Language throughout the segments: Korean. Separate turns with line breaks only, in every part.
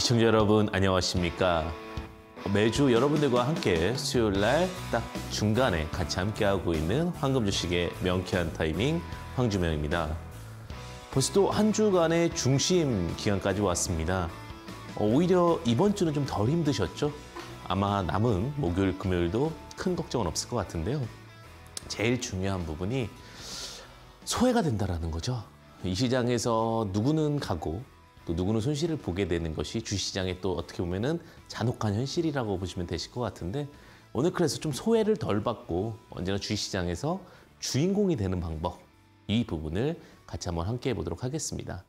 시청자 여러분 안녕하십니까? 매주 여러분들과 함께 수요일 날 딱 중간에 같이 함께하고 있는 황금 주식의 명쾌한 타이밍 황주명입니다. 벌써 또 한 주간의 중심 기간까지 왔습니다. 어, 오히려 이번 주는 좀 덜 힘드셨죠? 아마 남은 목요일, 금요일도 큰 걱정은 없을 것 같은데요. 제일 중요한 부분이 소외가 된다는 거죠. 이 시장에서 누구는 가고 또 누구는 손실을 보게 되는 것이 주시장의 또 어떻게 보면은 잔혹한 현실이라고 보시면 되실 것 같은데 오늘 그래서 좀 소외를 덜 받고 언제나 주시장에서 주인공이 되는 방법 이 부분을 같이 한번 함께 해보도록 하겠습니다.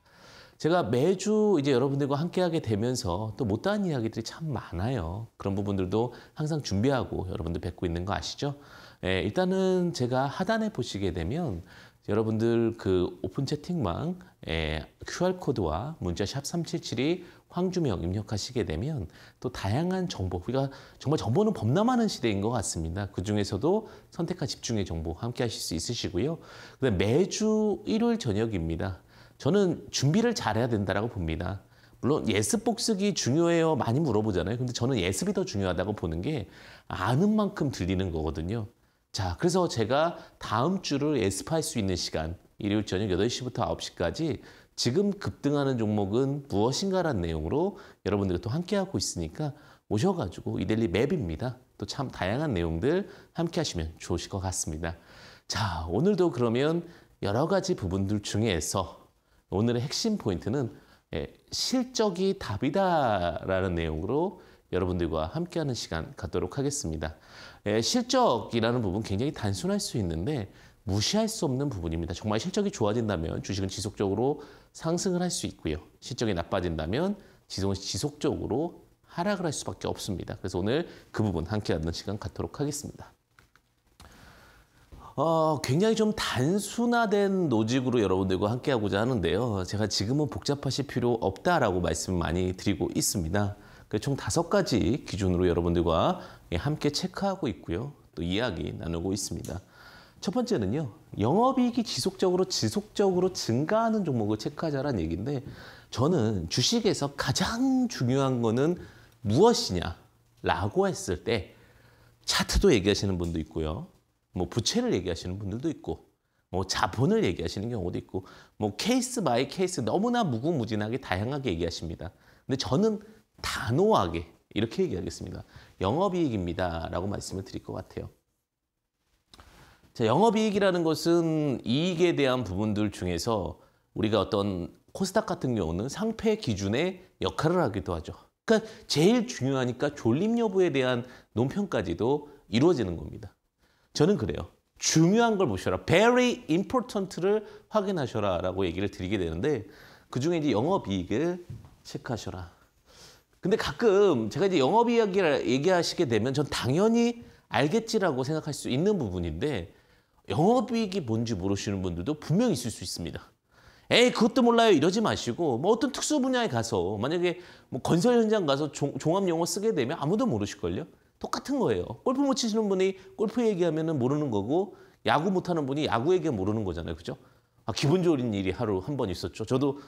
제가 매주 이제 여러분들과 함께하게 되면서 또 못다한 이야기들이 참 많아요. 그런 부분들도 항상 준비하고 여러분들 뵙고 있는 거 아시죠? 예, 일단은 제가 하단에 보시게 되면 여러분들 그 오픈 채팅망 예, QR코드와 문자샵 377이 황주명 입력하시게 되면 또 다양한 정보, 우리가 정말 정보는 범람하는 시대인 것 같습니다. 그 중에서도 선택과 집중의 정보 함께 하실 수 있으시고요. 그 근데 매주 일요일 저녁입니다. 저는 준비를 잘해야 된다라고 봅니다. 물론 예습복 습이 중요해요 많이 물어보잖아요. 근데 저는 예습이 더 중요하다고 보는 게 아는 만큼 들리는 거거든요. 자, 그래서 제가 다음 주를 예습할 수 있는 시간, 일요일 저녁 8시부터 9시까지 지금 급등하는 종목은 무엇인가라는 내용으로 여러분들과 함께하고 있으니까 오셔가지고 이델리 맵입니다. 또 참 다양한 내용들 함께하시면 좋으실 것 같습니다. 자, 오늘도 그러면 여러 가지 부분들 중에서 오늘의 핵심 포인트는 예, 실적이 답이다라는 내용으로 여러분들과 함께하는 시간 갖도록 하겠습니다. 에, 예, 실적이라는 부분 굉장히 단순할 수 있는데 무시할 수 없는 부분입니다. 정말 실적이 좋아진다면 주식은 지속적으로 상승을 할 수 있고요. 실적이 나빠진다면 지속적으로 하락을 할 수밖에 없습니다. 그래서 오늘 그 부분 함께하는 시간 갖도록 하겠습니다. 어, 굉장히 좀 단순화된 노직으로 여러분들과 함께하고자 하는데요. 제가 지금은 복잡하실 필요 없다라고 말씀 많이 드리고 있습니다. 그 총 다섯 가지 기준으로 여러분들과 예, 함께 체크하고 있고요. 또 이야기 나누고 있습니다. 첫 번째는요. 영업이익이 지속적으로 지속적으로 증가하는 종목을 체크하자라는 얘기인데 저는 주식에서 가장 중요한 거는 무엇이냐라고 했을 때 차트도 얘기하시는 분도 있고요. 뭐 부채를 얘기하시는 분들도 있고 뭐 자본을 얘기하시는 경우도 있고 뭐 케이스 바이 케이스 너무나 무궁무진하게 다양하게 얘기하십니다. 근데 저는 단호하게 이렇게 얘기하겠습니다. 영업이익입니다. 라고 말씀을 드릴 것 같아요. 자, 영업이익이라는 것은 이익에 대한 부분들 중에서 우리가 어떤 코스닥 같은 경우는 상패 기준의 역할을 하기도 하죠. 그러니까 제일 중요하니까 졸립 여부에 대한 논평까지도 이루어지는 겁니다. 저는 그래요. 중요한 걸 보셔라. very important를 확인하셔라 라고 얘기를 드리게 되는데 그중에 이제 영업이익을 체크하셔라. 근데 가끔 제가 이제 영업 이야기를 얘기하시게 되면 전 당연히 알겠지라고 생각할 수 있는 부분인데 영업이익이 뭔지 모르시는 분들도 분명히 있을 수 있습니다. 에이 그것도 몰라요 이러지 마시고 뭐 어떤 특수 분야에 가서 만약에 뭐 건설 현장 가서 종, 종합 용어 쓰게 되면 아무도 모르실걸요. 똑같은 거예요. 골프 못 치시는 분이 골프 얘기하면 은 모르는 거고 야구 못하는 분이 야구 얘기하면 모르는 거잖아요. 그죠? 아, 기분 좋은 일이 하루 한 번 있었죠. 저도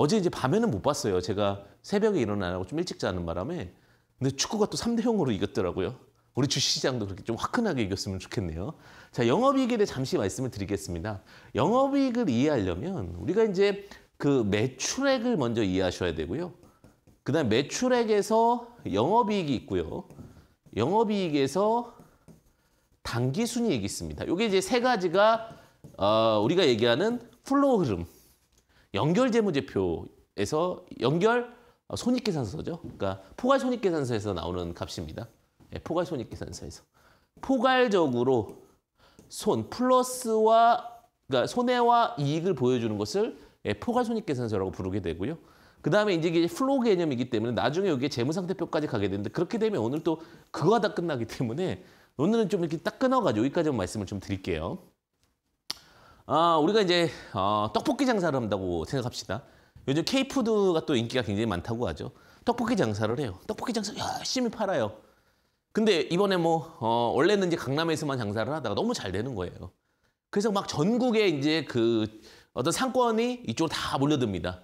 어제 이제 밤에는 못 봤어요. 제가 새벽에 일어나라고 좀 일찍 자는 바람에. 근데 축구가 또 3대 0으로 이겼더라고요. 우리 주시장도 그렇게 좀 화끈하게 이겼으면 좋겠네요. 자, 영업이익에 대해 잠시 말씀을 드리겠습니다. 영업이익을 이해하려면 우리가 이제 그 매출액을 먼저 이해하셔야 되고요. 그 다음 매출액에서 영업이익이 있고요. 영업이익에서 당기순이익이 있습니다. 이게 이제 세 가지가 어, 우리가 얘기하는 플로우 흐름. 연결 재무제표에서 연결 손익계산서죠. 그러니까 포괄 손익계산서에서 나오는 값입니다. 예, 포괄 손익계산서에서 포괄적으로 손 플러스와 그러니까 손해와 이익을 보여주는 것을 예, 포괄 손익계산서라고 부르게 되고요. 그 다음에 이제 이게 플로우 개념이기 때문에 나중에 여기에 재무상태표까지 가게 되는데 그렇게 되면 오늘 또 그거 하다 끝나기 때문에 오늘은 좀 이렇게 딱 끊어가지고 여기까지만 말씀을 좀 드릴게요. 아, 우리가 이제 어, 떡볶이 장사를 한다고 생각합시다. 요즘 케이푸드가 또 인기가 굉장히 많다고 하죠. 떡볶이 장사를 해요. 떡볶이 장사 열심히 팔아요. 근데 이번에 뭐 어, 원래는 이제 강남에서만 장사를 하다가 너무 잘 되는 거예요. 그래서 막 전국에 이제 그 어떤 상권이 이쪽으로 다 몰려듭니다.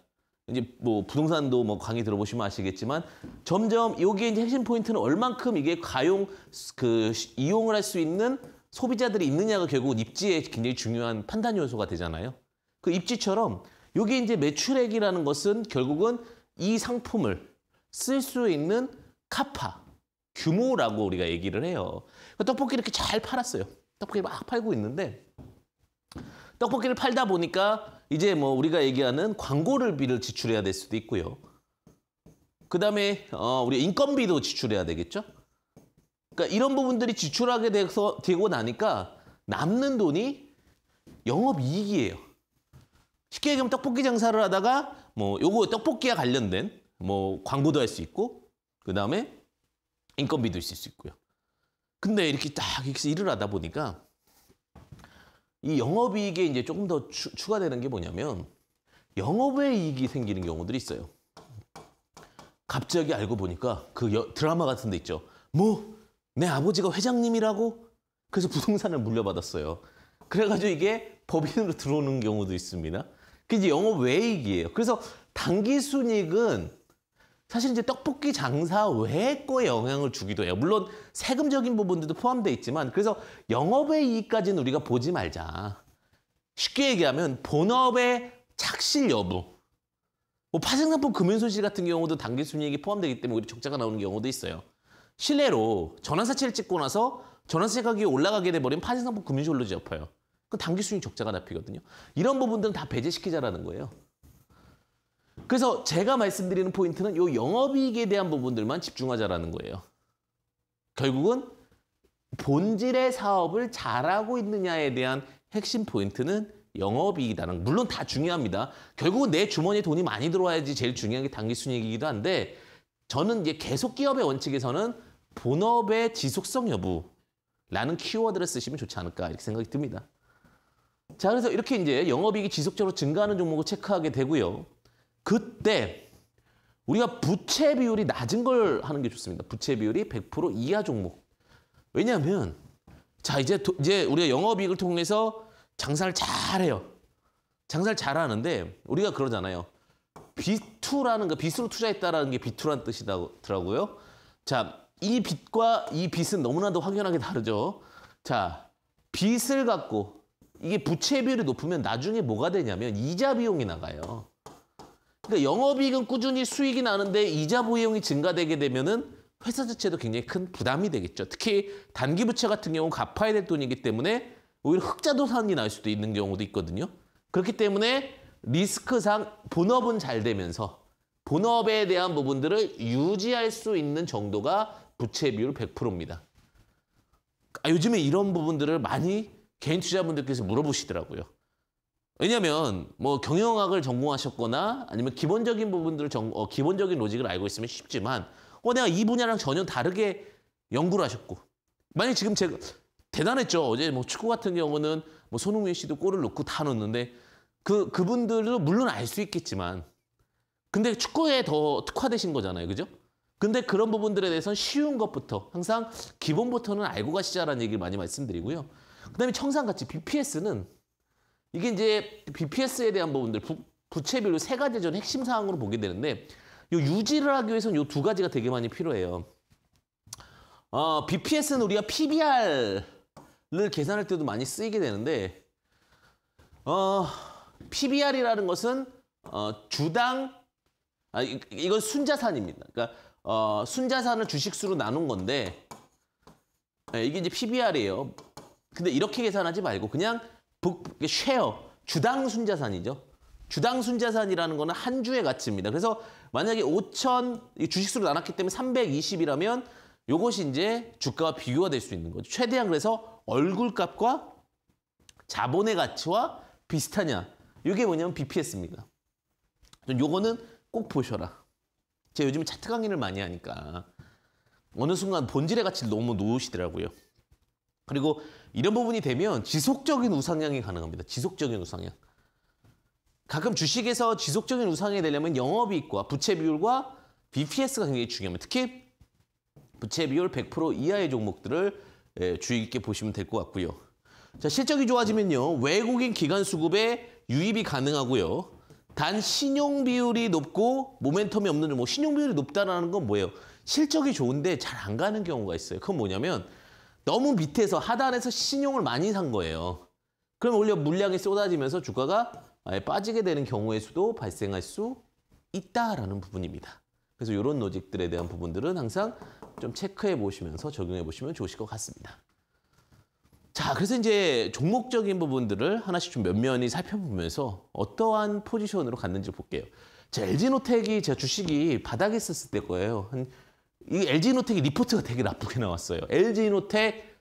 이제 뭐 부동산도 뭐 강의 들어보시면 아시겠지만 점점 여기에 이제 핵심 포인트는 얼만큼 이게 가용 그 이용을 할 수 있는 소비자들이 있느냐가 결국 입지에 굉장히 중요한 판단 요소가 되잖아요. 그 입지처럼 여기 이제 매출액이라는 것은 결국은 이 상품을 쓸 수 있는 카파 규모라고 우리가 얘기를 해요. 그러니까 떡볶이 이렇게 잘 팔았어요. 떡볶이 막 팔고 있는데 떡볶이를 팔다 보니까 이제 뭐 우리가 얘기하는 광고를비를 지출해야 될 수도 있고요. 그 다음에 어, 우리 인건비도 지출해야 되겠죠. 그러니까 이런 부분들이 지출하게 돼서 되고 나니까 남는 돈이 영업이익이에요. 쉽게 얘기하면 떡볶이 장사를 하다가 뭐 요거 떡볶이와 관련된 뭐 광고도 할 수 있고 그 다음에 인건비도 있을 수 있고요. 근데 이렇게 딱 이렇게 일을 하다 보니까 이 영업이익에 이제 조금 더 추, 추가되는 게 뭐냐면 영업의 이익이 생기는 경우들이 있어요. 갑자기 알고 보니까 그 여, 드라마 같은 데 있죠. 뭐내 아버지가 회장님이라고? 그래서 부동산을 물려받았어요. 그래가지고 이게 법인으로 들어오는 경우도 있습니다. 그게 이제 영업 외익이에요. 그래서 단기 순익은 사실 이제 떡볶이 장사 외 거에 영향을 주기도 해요. 물론 세금적인 부분들도 포함되어 있지만 그래서 영업의 이익까지는 우리가 보지 말자. 쉽게 얘기하면 본업의 착실 여부. 뭐 파생상품 금융손실 같은 경우도 단기 순익이 포함되기 때문에 우리 적자가 나오는 경우도 있어요. 실내로 전환사채를 찍고 나서 전환사채 가격이 올라가게 돼버린 파생상품 금융실홀로 접어요. 그 단기 수익 적자가 잡히거든요 이런 부분들은 다 배제시키자라는 거예요. 그래서 제가 말씀드리는 포인트는 이 영업이익에 대한 부분들만 집중하자라는 거예요. 결국은 본질의 사업을 잘하고 있느냐에 대한 핵심 포인트는 영업이익이다는 물론 다 중요합니다. 결국은 내 주머니에 돈이 많이 들어와야지 제일 중요한 게 단기 순이익이기도 한데 저는 이제 계속 기업의 원칙에서는 본업의 지속성 여부라는 키워드를 쓰시면 좋지 않을까 이렇게 생각이 듭니다. 자, 그래서 이렇게 이제 영업이익이 지속적으로 증가하는 종목을 체크하게 되고요. 그때 우리가 부채 비율이 낮은 걸 하는 게 좋습니다. 부채 비율이 100% 이하 종목. 왜냐하면 자 이제 도, 이제 우리가 영업이익을 통해서 장사를 잘해요. 장사를 잘하는데 우리가 그러잖아요. B2라는 거, 빚으로 투자했다라는 게 b 2란 뜻이더라고요. 자, 이빛과이빛은 너무나도 확연하게 다르죠. 자, 빛을 갖고 이게 부채 비율이 높으면 나중에 뭐가 되냐면 이자 비용이 나가요. 그러니까 영업이익은 꾸준히 수익이 나는데 이자 비용이 증가되게 되면은 회사 자체도 굉장히 큰 부담이 되겠죠. 특히 단기 부채 같은 경우 갚아야 될 돈이기 때문에 오히려 흑자 도산이 날 수도 있는 경우도 있거든요. 그렇기 때문에 리스크상 본업은 잘 되면서 본업에 대한 부분들을 유지할 수 있는 정도가 부채 비율 100%입니다. 아, 요즘에 이런 부분들을 많이 개인 투자분들께서 물어보시더라고요. 왜냐하면 뭐 경영학을 전공하셨거나 아니면 기본적인 부분들을 전, 어, 기본적인 로직을 알고 있으면 쉽지만 어, 내가 이 분야랑 전혀 다르게 연구를 하셨고 만약 지금 제가 대단했죠. 어제 뭐 축구 같은 경우는 뭐 손흥민 씨도 골을 넣고 다 넣었는데 그 그분들도 물론 알 수 있겠지만 근데 축구에 더 특화되신 거잖아요. 그죠? 근데 그런 부분들에 대해서는 쉬운 것부터 항상 기본부터는 알고 가시자라는 얘기를 많이 말씀드리고요. 그다음에 청산같이 BPS는 이게 이제 BPS에 대한 부분들 부, 부채별로 세 가지 전 핵심 사항으로 보게 되는데 요 유지를 하기 위해서는 요 두 가지가 되게 많이 필요해요. 어, BPS는 우리가 PBR을 계산할 때도 많이 쓰이게 되는데 어, PBR이라는 것은 어, 주당 아, 이, 이건 순자산입니다. 그러니까 어, 순자산을 주식수로 나눈 건데 네, 이게 이제 PBR이에요. 근데 이렇게 계산하지 말고 그냥 북, 쉐어 주당 순자산이죠. 주당 순자산이라는 거는 한 주의 가치입니다. 그래서 만약에 5천 주식수로 나눴기 때문에 320이라면 요것이 이제 주가와 비교가 될 수 있는 거죠. 최대한 그래서 얼굴값과 자본의 가치와 비슷하냐 이게 뭐냐면 BPS입니다. 요거는 꼭 보셔라. 제가 요즘 차트 강의를 많이 하니까 어느 순간 본질의 가치를 너무 놓으시더라고요. 그리고 이런 부분이 되면 지속적인 우상향이 가능합니다. 지속적인 우상향. 가끔 주식에서 지속적인 우상향이 되려면 영업이익과 부채 비율과 BPS가 굉장히 중요합니다. 특히 부채 비율 100% 이하의 종목들을 예, 주의 깊게 보시면 될 것 같고요. 자, 실적이 좋아지면요. 외국인 기관 수급에 유입이 가능하고요. 단 신용 비율이 높고 모멘텀이 없는 뭐 신용 비율이 높다라는 건 뭐예요? 실적이 좋은데 잘 안 가는 경우가 있어요. 그건 뭐냐면 너무 밑에서 하단에서 신용을 많이 산 거예요. 그럼 오히려 물량이 쏟아지면서 주가가 아예 빠지게 되는 경우의 수도 발생할 수 있다라는 부분입니다. 그래서 이런 노직들에 대한 부분들은 항상 좀 체크해 보시면서 적용해 보시면 좋으실 것 같습니다. 자, 그래서 이제 종목적인 부분들을 하나씩 좀 면면히 살펴보면서 어떠한 포지션으로 갔는지 볼게요. 제 LG노텍이 제가 주식이 바닥에 있었을 때 거예요. 한, 이 LG노텍이 리포트가 되게 나쁘게 나왔어요. LG노텍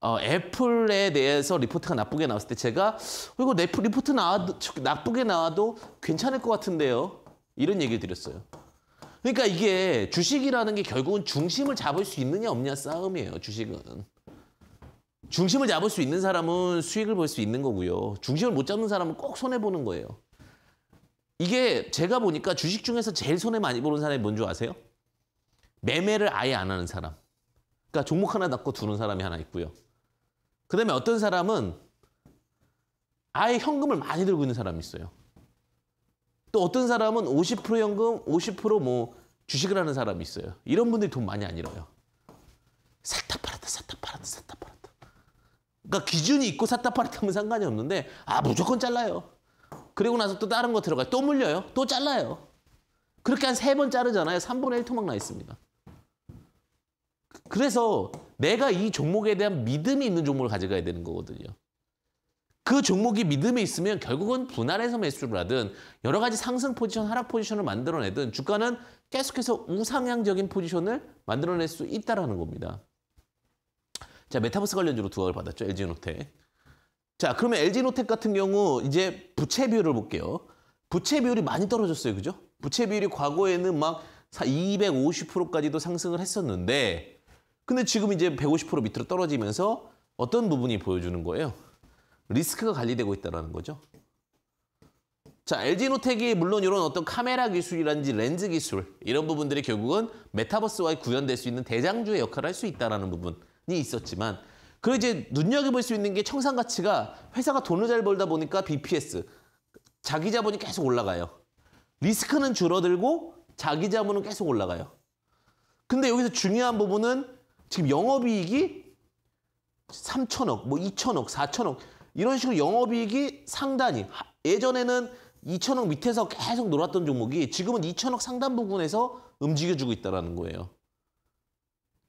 어, 애플에 대해서 리포트가 나쁘게 나왔을 때 제가 어, 이거 애플 리포트 나와도, 나쁘게 나와도 괜찮을 것 같은데요. 이런 얘기 드렸어요. 그러니까 이게 주식이라는 게 결국은 중심을 잡을 수 있느냐 없냐 싸움이에요. 주식은. 중심을 잡을 수 있는 사람은 수익을 볼 수 있는 거고요. 중심을 못 잡는 사람은 꼭 손해보는 거예요. 이게 제가 보니까 주식 중에서 제일 손해 많이 보는 사람이 뭔줄 아세요? 매매를 아예 안 하는 사람. 그러니까 종목 하나 닫고 두는 사람이 하나 있고요. 그 다음에 어떤 사람은 아예 현금을 많이 들고 있는 사람이 있어요. 또 어떤 사람은 50% 현금, 50%뭐 주식을 하는 사람이 있어요. 이런 분들이 돈 많이 안 잃어요. 샀다 팔았다, 샀다 팔았다, 샀다 팔았다. 그러니까 기준이 있고 샀다 팔았다면 상관이 없는데 아 무조건 잘라요. 그리고 나서 또 다른 거 들어가요. 또 물려요. 또 잘라요. 그렇게 한 세 번 자르잖아요. 3분의 1 토막 나 있습니다. 그래서 내가 이 종목에 대한 믿음이 있는 종목을 가져가야 되는 거거든요. 그 종목이 믿음이 있으면 결국은 분할해서 매수를 하든 여러 가지 상승 포지션, 하락 포지션을 만들어내든 주가는 계속해서 우상향적인 포지션을 만들어낼 수 있다는 겁니다. 자, 메타버스 관련주로 두각을 받았죠. LG노텍. 자, 그러면 LG노텍 같은 경우 이제 부채 비율을 볼게요. 부채 비율이 많이 떨어졌어요. 그죠? 부채 비율이 과거에는 막 250%까지도 상승을 했었는데 근데 지금 이제 150% 밑으로 떨어지면서 어떤 부분이 보여주는 거예요? 리스크가 관리되고 있다는 거죠. 자, LG노텍이 물론 이런 어떤 카메라 기술이라든지 렌즈 기술 이런 부분들이 결국은 메타버스와 구현될 수 있는 대장주의 역할을 할 수 있다는 부분 부분이 있었지만 그리고 이제 눈여겨볼 수 있는 게 청산 가치가 회사가 돈을 잘 벌다 보니까 BPS 자기 자본이 계속 올라가요. 리스크는 줄어들고 자기 자본은 계속 올라가요. 근데 여기서 중요한 부분은 지금 영업이익이 3천억, 뭐 2천억, 4천억 이런 식으로 영업이익이 상단이 예전에는 2천억 밑에서 계속 놀았던 종목이 지금은 2천억 상단 부분에서 움직여주고 있다는 거예요.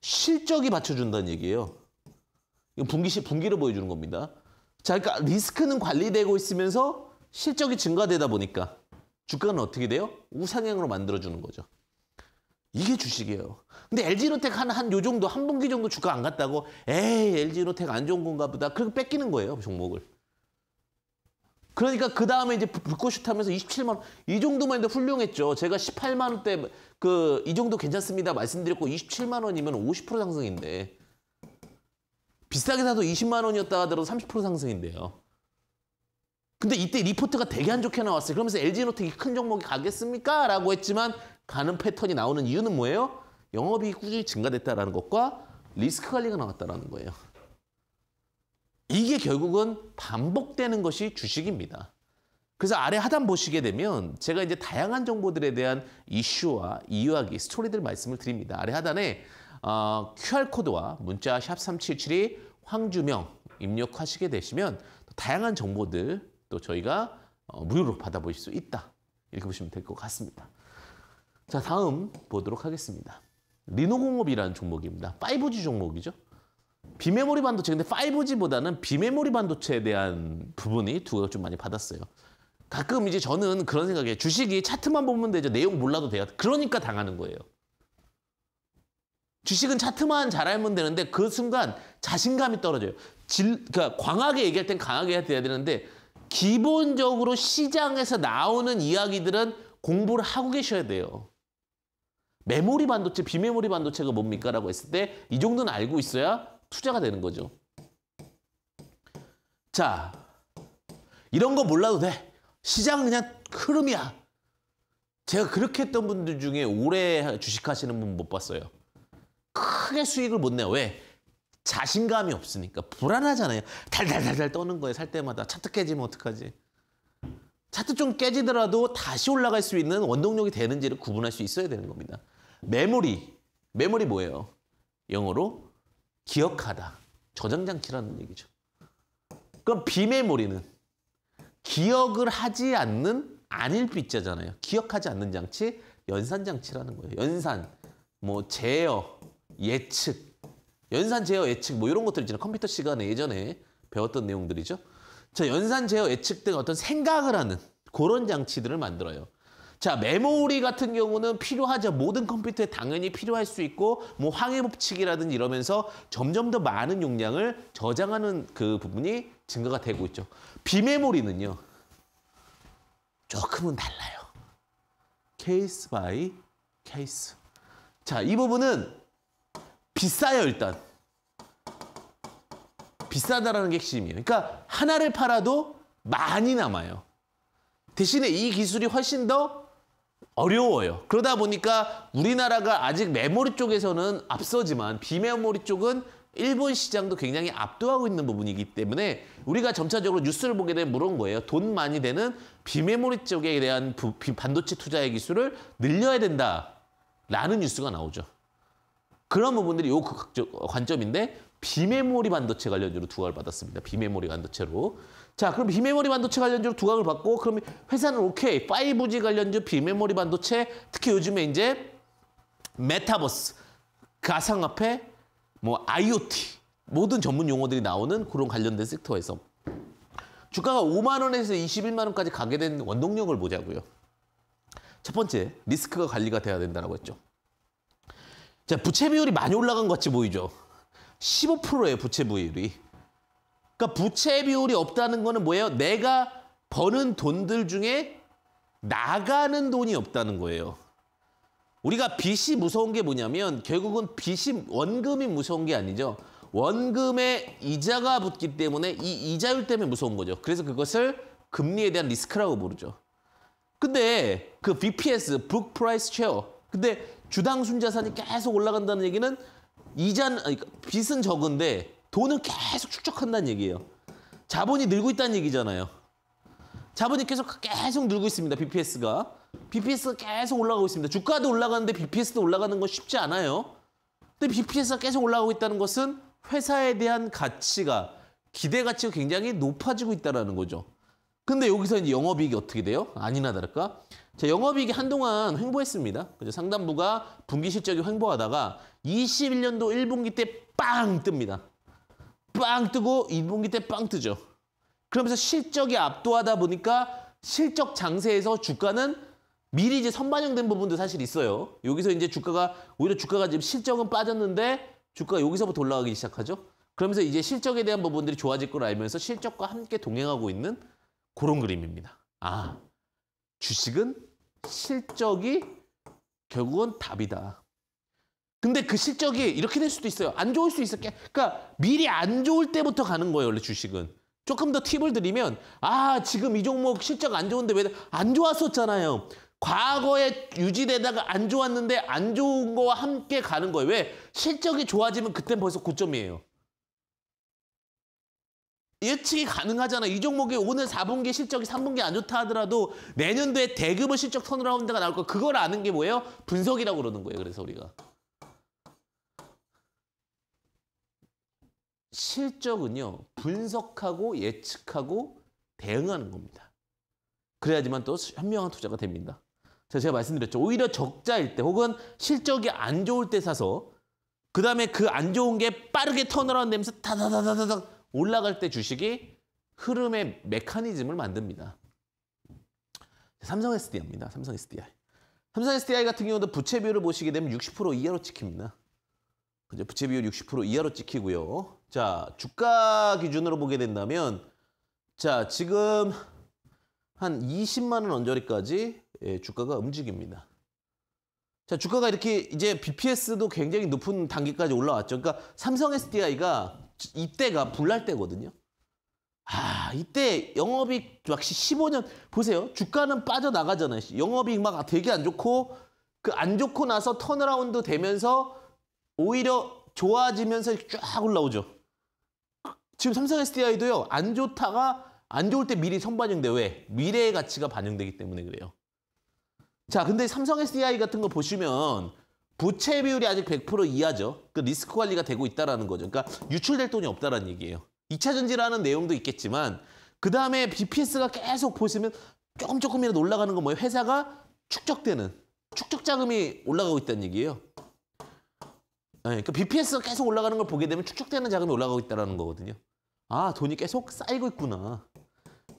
실적이 받쳐준다는 얘기예요. 이건 분기시 분기를 보여주는 겁니다. 자, 그러니까 리스크는 관리되고 있으면서 실적이 증가되다 보니까 주가는 어떻게 돼요? 우상향으로 만들어주는 거죠. 이게 주식이에요. 근데 LG노텍 한, 한 요 정도, 한 분기 정도 주가 안 갔다고, 에이, LG노텍 안 좋은 건가 보다. 그리고 뺏기는 거예요, 종목을. 그러니까 그 다음에 이제 불꽃이 하면서 27만 원, 이 정도만 해도 훌륭했죠. 제가 18만 원대 그 이 정도 괜찮습니다 말씀드렸고 27만 원이면 50% 상승인데 비싸게 사도 20만 원이었다 하더라도 30% 상승인데요. 근데 이때 리포트가 되게 안 좋게 나왔어요. 그러면서 LG노텍이 큰 종목이 가겠습니까? 라고 했지만 가는 패턴이 나오는 이유는 뭐예요? 영업이 꾸준히 증가됐다라는 것과 리스크 관리가 나왔다라는 거예요. 이게 결국은 반복되는 것이 주식입니다. 그래서 아래 하단 보시게 되면 제가 이제 다양한 정보들에 대한 이슈와 이야기, 스토리들 말씀을 드립니다. 아래 하단에 어, QR코드와 문자 샵3 7 7이 황주명 입력하시게 되시면 다양한 정보들 또 저희가 어, 무료로 받아보실 수 있다. 이렇게 보시면 될 것 같습니다. 자, 다음 보도록 하겠습니다. 리노공업이라는 종목입니다. 5G 종목이죠. 비메모리 반도체 근데 5G보다는 비메모리 반도체에 대한 부분이 두각을 좀 많이 받았어요. 가끔 이제 저는 그런 생각에 주식이 차트만 보면 되죠. 내용 몰라도 돼요. 그러니까 당하는 거예요. 주식은 차트만 잘 알면 되는데 그 순간 자신감이 떨어져요. 질, 그러니까 광하게 얘기할 땐 강하게 해야 되는데 기본적으로 시장에서 나오는 이야기들은 공부를 하고 계셔야 돼요. 메모리 반도체, 비메모리 반도체가 뭡니까? 라고 했을 때 이 정도는 알고 있어야 투자가 되는 거죠. 자, 이런 거 몰라도 돼. 시장은 그냥 흐름이야. 제가 그렇게 했던 분들 중에 오래 주식하시는 분 못 봤어요. 크게 수익을 못 내요. 왜? 자신감이 없으니까 불안하잖아요. 달달달달 떠는 거예요. 살 때마다. 차트 깨지면 어떡하지? 차트 좀 깨지더라도 다시 올라갈 수 있는 원동력이 되는지를 구분할 수 있어야 되는 겁니다. 메모리. 메모리 뭐예요? 영어로 기억하다. 저장장치라는 얘기죠. 그럼 비메모리는 기억을 하지 않는 안일빛자잖아요. 기억하지 않는 장치, 연산장치라는 거예요. 연산, 뭐 제어, 예측, 연산 제어 예측 뭐 이런 것들 있잖아요. 컴퓨터 시간에 예전에 배웠던 내용들이죠. 자, 연산 제어 예측 등 어떤 생각을 하는 그런 장치들을 만들어요. 자, 메모리 같은 경우는 필요하죠. 모든 컴퓨터에 당연히 필요할 수 있고 뭐 황해 법칙이라든지 이러면서 점점 더 많은 용량을 저장하는 그 부분이 증가가 되고 있죠. 비메모리는요. 조금은 달라요. 케이스 바이 케이스. 자, 이 부분은 비싸요, 일단. 비싸다라는 게 핵심이에요. 그러니까 하나를 팔아도 많이 남아요. 대신에 이 기술이 훨씬 더 어려워요. 그러다 보니까 우리나라가 아직 메모리 쪽에서는 앞서지만 비메모리 쪽은 일본 시장도 굉장히 압도하고 있는 부분이기 때문에 우리가 점차적으로 뉴스를 보게 되면 물은 거예요. 돈 많이 되는 비메모리 쪽에 대한 부, 반도체 투자의 기술을 늘려야 된다라는 뉴스가 나오죠. 그런 부분들이 요 관점인데 비메모리 반도체 관련으로두알을 받았습니다. 비메모리 반도체로. 자, 그럼 비메모리 반도체 관련주로 두각을 받고 그럼 회사는 오케이. 5G 관련주 비메모리 반도체 특히 요즘에 이제 메타버스, 가상화폐, 그 뭐 IoT 모든 전문 용어들이 나오는 그런 관련된 섹터에서 주가가 5만 원에서 21만 원까지 가게 된 원동력을 보자고요. 첫 번째, 리스크가 관리가 돼야 된다라고 했죠. 자, 부채 비율이 많이 올라간 것 같이 보이죠. 1 5의 부채 비율이. 그러니까 부채 비율이 없다는 거는 뭐예요? 내가 버는 돈들 중에 나가는 돈이 없다는 거예요. 우리가 빚이 무서운 게 뭐냐면 결국은 빚이 원금이 무서운 게 아니죠. 원금에 이자가 붙기 때문에 이 이자율 때문에 무서운 거죠. 그래서 그것을 금리에 대한 리스크라고 부르죠. 근데 그 BPS, Book Price Share. 근데 주당 순자산이 계속 올라간다는 얘기는 이자는 빚은 적은데 돈은 계속 축적한다는 얘기예요. 자본이 늘고 있다는 얘기잖아요. 자본이 계속 계속 늘고 있습니다. BPS가. BPS가 계속 올라가고 있습니다. 주가도 올라가는데 BPS도 올라가는 건 쉽지 않아요. 근데 BPS가 계속 올라가고 있다는 것은 회사에 대한 가치가 기대 가치가 굉장히 높아지고 있다는 거죠. 근데 여기서 이제 영업이익이 어떻게 돼요? 아니나 다를까? 자, 영업이익이 한동안 횡보했습니다. 그죠? 상담부가 분기 실적이 횡보하다가 21년도 1분기 때 빵 뜹니다. 빵 뜨고 2분기 때 빵 뜨죠. 그러면서 실적이 압도하다 보니까 실적 장세에서 주가는 미리 이제 선반영된 부분도 사실 있어요. 여기서 이제 주가가 오히려 주가가 지금 실적은 빠졌는데 주가가 여기서부터 올라가기 시작하죠. 그러면서 이제 실적에 대한 부분들이 좋아질 걸 알면서 실적과 함께 동행하고 있는 그런 그림입니다. 아, 주식은 실적이 결국은 답이다. 근데 그 실적이 이렇게 될 수도 있어요. 안 좋을 수 있을게. 그러니까 미리 안 좋을 때부터 가는 거예요, 원래 주식은. 조금 더 팁을 드리면 아, 지금 이 종목 실적 안 좋은데 왜 안 좋았었잖아요. 과거에 유지되다가 안 좋았는데 안 좋은 거와 함께 가는 거예요. 왜? 실적이 좋아지면 그땐 벌써 고점이에요. 예측이 가능하잖아. 이 종목이 오늘 4분기 실적이 3분기 안 좋다 하더라도 내년도에 대규모 실적 턴어라운드가 나올 거 그걸 아는 게 뭐예요? 분석이라고 그러는 거예요. 그래서 우리가. 실적은요, 분석하고 예측하고 대응하는 겁니다. 그래야지만 또 현명한 투자가 됩니다. 제가 말씀드렸죠. 오히려 적자일 때 혹은 실적이 안 좋을 때 사서 그 다음에 그 안 좋은 게 빠르게 턴어라운 되면서 다다다다다닥 올라갈 때 주식이 흐름의 메커니즘을 만듭니다. 삼성 SDI입니다. 삼성 SDI. 삼성 SDI 같은 경우도 부채비율을 보시게 되면 60% 이하로 찍힙니다. 이제 부채 비율 60% 이하로 찍히고요. 자, 주가 기준으로 보게 된다면 자, 지금 한 20만 원 언저리까지 예, 주가가 움직입니다. 자, 주가가 이렇게 이제 BPS도 굉장히 높은 단계까지 올라왔죠. 그러니까 삼성 SDI가 이때가 불날 때거든요. 아, 이때 영업이 역시 15년 보세요. 주가는 빠져나가잖아요. 영업이 막 되게 안 좋고 그 안 좋고 나서 턴어라운드 되면서 오히려 좋아지면서 쫙 올라오죠. 지금 삼성 SDI도요. 안 좋다가 안 좋을 때 미리 선반영돼. 왜? 미래의 가치가 반영되기 때문에 그래요. 자, 근데 삼성 SDI 같은 거 보시면 부채 비율이 아직 100% 이하죠. 그 리스크 관리가 되고 있다라는 거죠. 그러니까 유출될 돈이 없다라는 얘기예요. 2차 전지라는 내용도 있겠지만 그 다음에 BPS가 계속 보시면 조금 조금이라도 올라가는 건 뭐예요? 회사가 축적되는 축적 자금이 올라가고 있다는 얘기예요. 네, 그 그러니까 BPS가 계속 올라가는 걸 보게 되면 축적되는 자금이 올라가고 있다는 거거든요. 아, 돈이 계속 쌓이고 있구나.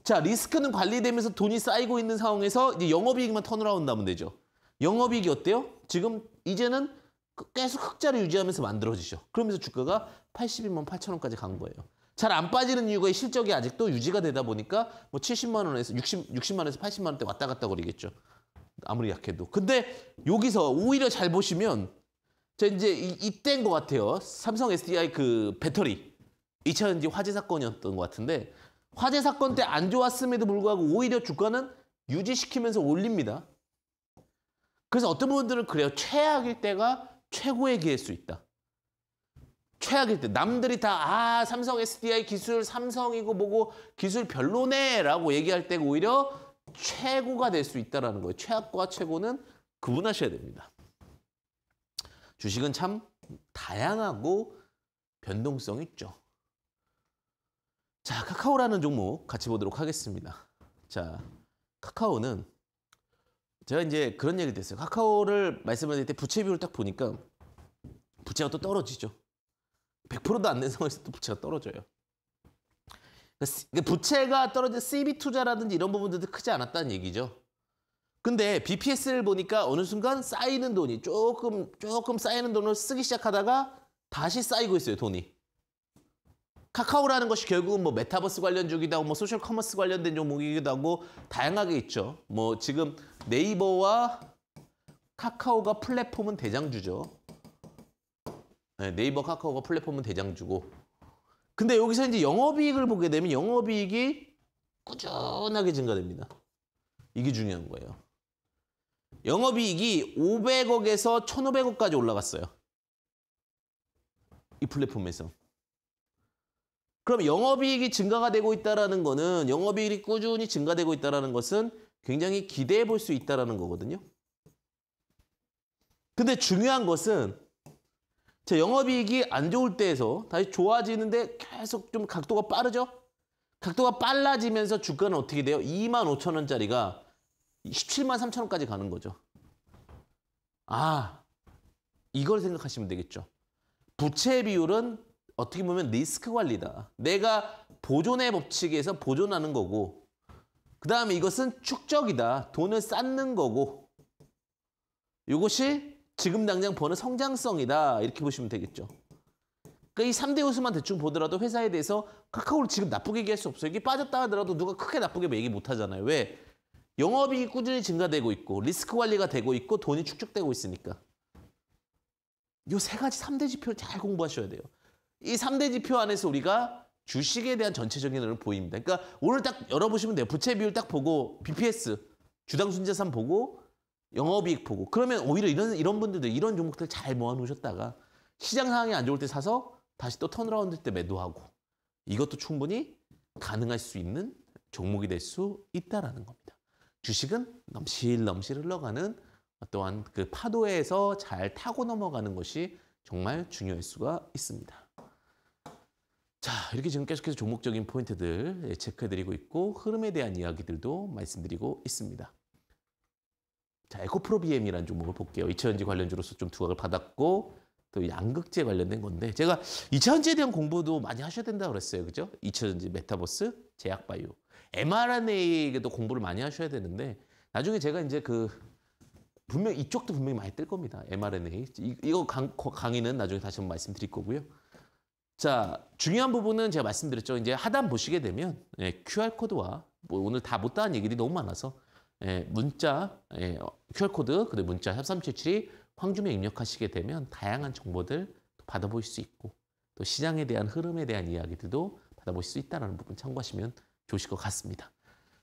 자, 리스크는 관리되면서 돈이 쌓이고 있는 상황에서 이제 영업이익만 턴어라운드 하면 되죠. 영업이익이 어때요? 지금 이제는 그 계속 흑자를 유지하면서 만들어지죠. 그러면서 주가가 82만 8천 원까지 간 거예요. 잘 안 빠지는 이유가 실적이 아직도 유지가 되다 보니까 뭐 70만 원에서 60, 60만 원에서 80만 원대 왔다 갔다 거리겠죠. 아무리 약해도. 근데 여기서 오히려 잘 보시면 자 이제 이, 때인것 같아요. 삼성 SDI 그 배터리 2차 전지 화재 사건이었던 것 같은데 화재 사건 때 안 좋았음에도 불구하고 오히려 주가는 유지시키면서 올립니다. 그래서 어떤 분들은 그래요. 최악일 때가 최고의 기회일 수 있다. 최악일 때 남들이 다아 삼성 SDI 기술 삼성이고 뭐고 기술 별로네라고 얘기할 때가 오히려 최고가 될 수 있다라는 거예요. 최악과 최고는 구분하셔야 됩니다. 주식은 참 다양하고 변동성 있죠. 자, 카카오라는 종목 같이 보도록 하겠습니다. 자, 카카오는 제가 이제 그런 얘기를 했어요. 카카오를 말씀드릴 때 부채 비율 딱 보니까 부채가 또 떨어지죠. 100%도 안된 상황에서 또 부채가 떨어져요. 그러니까 그러니까 부채가 떨어져 CB 투자라든지 이런 부분들도 크지 않았다는 얘기죠. 근데 BPS를 보니까 어느 순간 쌓이는 돈이 조금 조금 쌓이는 돈을 쓰기 시작하다가 다시 쌓이고 있어요 돈이. 카카오라는 것이 결국은 뭐 메타버스 관련 주기다뭐 소셜 커머스 관련된 종목이기도 하고 다양하게 있죠. 뭐 지금 네이버와 카카오가 플랫폼은 대장주죠. 네, 네이버 카카오가 플랫폼은 대장주고 근데 여기서 이제 영업이익을 보게 되면 영업이익이 꾸준하게 증가됩니다. 이게 중요한 거예요. 영업이익이 500억에서 1,500억까지 올라갔어요. 이 플랫폼에서. 그럼 영업이익이 증가가 되고 있다는 거는 영업이익이 꾸준히 증가되고 있다는 것은 굉장히 기대해 볼 수 있다는 거거든요. 근데 중요한 것은 제 영업이익이 안 좋을 때에서 다시 좋아지는데 계속 좀 각도가 빠르죠? 각도가 빨라지면서 주가는 어떻게 돼요? 2 5 0 0 0 원짜리가 17만 3천 원까지 가는 거죠. 아, 이걸 생각하시면 되겠죠. 부채 비율은 어떻게 보면 리스크 관리다. 내가 보존의 법칙에서 보존하는 거고, 그 다음에 이것은 축적이다. 돈을 쌓는 거고, 이것이 지금 당장 버는 성장성이다. 이렇게 보시면 되겠죠. 그러니까 이 3대 요소만 대충 보더라도 회사에 대해서 카카오를 지금 나쁘게 얘기할 수 없어요. 이게 빠졌다 하더라도 누가 크게 나쁘게 얘기 못 하잖아요. 왜? 영업이익이 꾸준히 증가되고 있고 리스크 관리가 되고 있고 돈이 축적되고 있으니까 이 세 가지 3대 지표를 잘 공부하셔야 돼요. 이 3대 지표 안에서 우리가 주식에 대한 전체적인 흐름 보입니다. 그러니까 오늘 딱 열어보시면 돼요. 부채 비율 딱 보고 BPS 주당 순자산 보고 영업이익 보고 그러면 오히려 이런 이런 분들도 이런 종목들 잘 모아놓으셨다가 시장 상황이 안 좋을 때 사서 다시 또 턴어라운드 때 매도하고 이것도 충분히 가능할 수 있는 종목이 될 수 있다라는 겁니다. 주식은 넘실넘실 흘러가는 또한 그 파도에서 잘 타고 넘어가는 것이 정말 중요할 수가 있습니다. 자, 이렇게 지금 계속해서 종목적인 포인트들 예, 체크해드리고 있고 흐름에 대한 이야기들도 말씀드리고 있습니다. 자, 에코프로비엠이라는 종목을 볼게요. 이차전지 관련주로서 좀 두각을 받았고 또 양극재 관련된 건데 제가 이차전지에 대한 공부도 많이 하셔야 된다 고 그랬어요. 그죠? 이차전지 메타버스, 제약바이오. mRNA에도 공부를 많이 하셔야 되는데 나중에 제가 이제 그 분명 이쪽도 분명히 많이 뜰 겁니다. mRNA. 이, 거 강, 강의는 나중에 다시 한번 말씀드릴 거고요. 자, 중요한 부분은 제가 말씀드렸죠. 이제 하단 보시게 되면 예, QR코드와 뭐 오늘 다 못다한 얘기들이 너무 많아서 예, 문자, 예, QR코드, 그리고 문자 협삼7 7이 황주에 입력하시게 되면 다양한 정보들 받아보실 수 있고 또 시장에 대한 흐름에 대한 이야기들도 받아보실 수 있다는 부분 참고하시면 좋으실것 같습니다.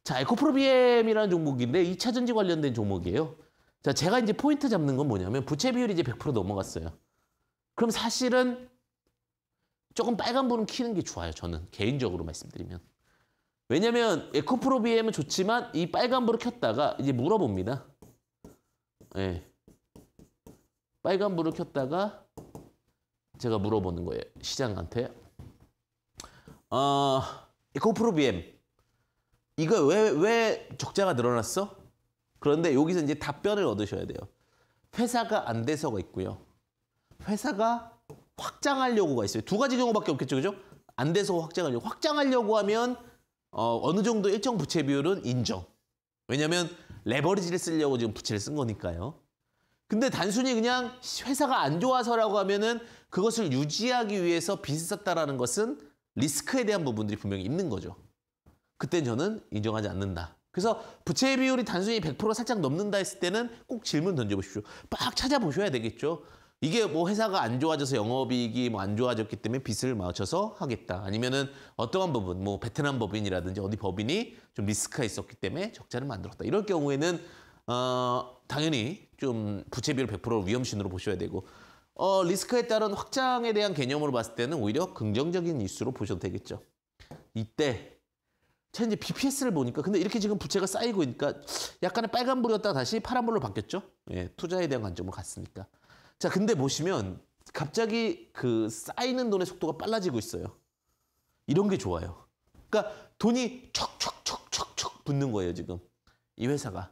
자, 에코프로비엠이라는 종목인데 2차 전지 관련된 종목이에요. 자, 제가 이제 포인트 잡는 건 뭐냐면 부채 비율이 이제 100% 넘어갔어요. 그럼 사실은 조금 빨간 불은 키는 게 좋아요. 저는 개인적으로 말씀드리면. 왜냐면 에코프로비엠은 좋지만 이 빨간 불을 켰다가 이제 물어봅니다. 예. 네. 빨간 불을 켰다가 제가 물어보는 거예요. 시장한테. 어, 에코프로비엠 이거 왜, 왜 적자가 늘어났어? 그런데 여기서 이제 답변을 얻으셔야 돼요. 회사가 안 돼서가 있고요. 회사가 확장하려고가 있어요. 두 가지 경우밖에 없겠죠, 그죠? 안 돼서 확장하려고. 확장하려고 하면 어, 어느 정도 일정 부채 비율은 인정. 왜냐면 레버리지를 쓰려고 지금 부채를 쓴 거니까요. 근데 단순히 그냥 회사가 안 좋아서라고 하면은 그것을 유지하기 위해서 빚을 썼다라는 것은 리스크에 대한 부분들이 분명히 있는 거죠. 그땐 저는 인정하지 않는다. 그래서 부채 비율이 단순히 100% 살짝 넘는다 했을 때는 꼭 질문 던져보십시오. 빡 찾아보셔야 되겠죠. 이게 뭐 회사가 안 좋아져서 영업이익이 뭐 안 좋아졌기 때문에 빚을 맞춰서 하겠다. 아니면은 어떠한 부분, 뭐 베트남 법인이라든지 어디 법인이 좀 리스크가 있었기 때문에 적자를 만들었다. 이럴 경우에는 어 당연히 좀 부채 비율 100% 위험신으로 보셔야 되고 어 리스크에 따른 확장에 대한 개념으로 봤을 때는 오히려 긍정적인 이슈로 보셔도 되겠죠. 이때 제 이제 BPS를 보니까 근데 이렇게 지금 부채가 쌓이고 있니까 약간의 빨간불이었다 가 다시 파란불로 바뀌었죠. 예, 투자에 대한 관점으로 갔으니까. 자, 근데 보시면 갑자기 그 쌓이는 돈의 속도가 빨라지고 있어요. 이런 게 좋아요. 그러니까 돈이 척척척척척 붙는 거예요, 지금. 이 회사가.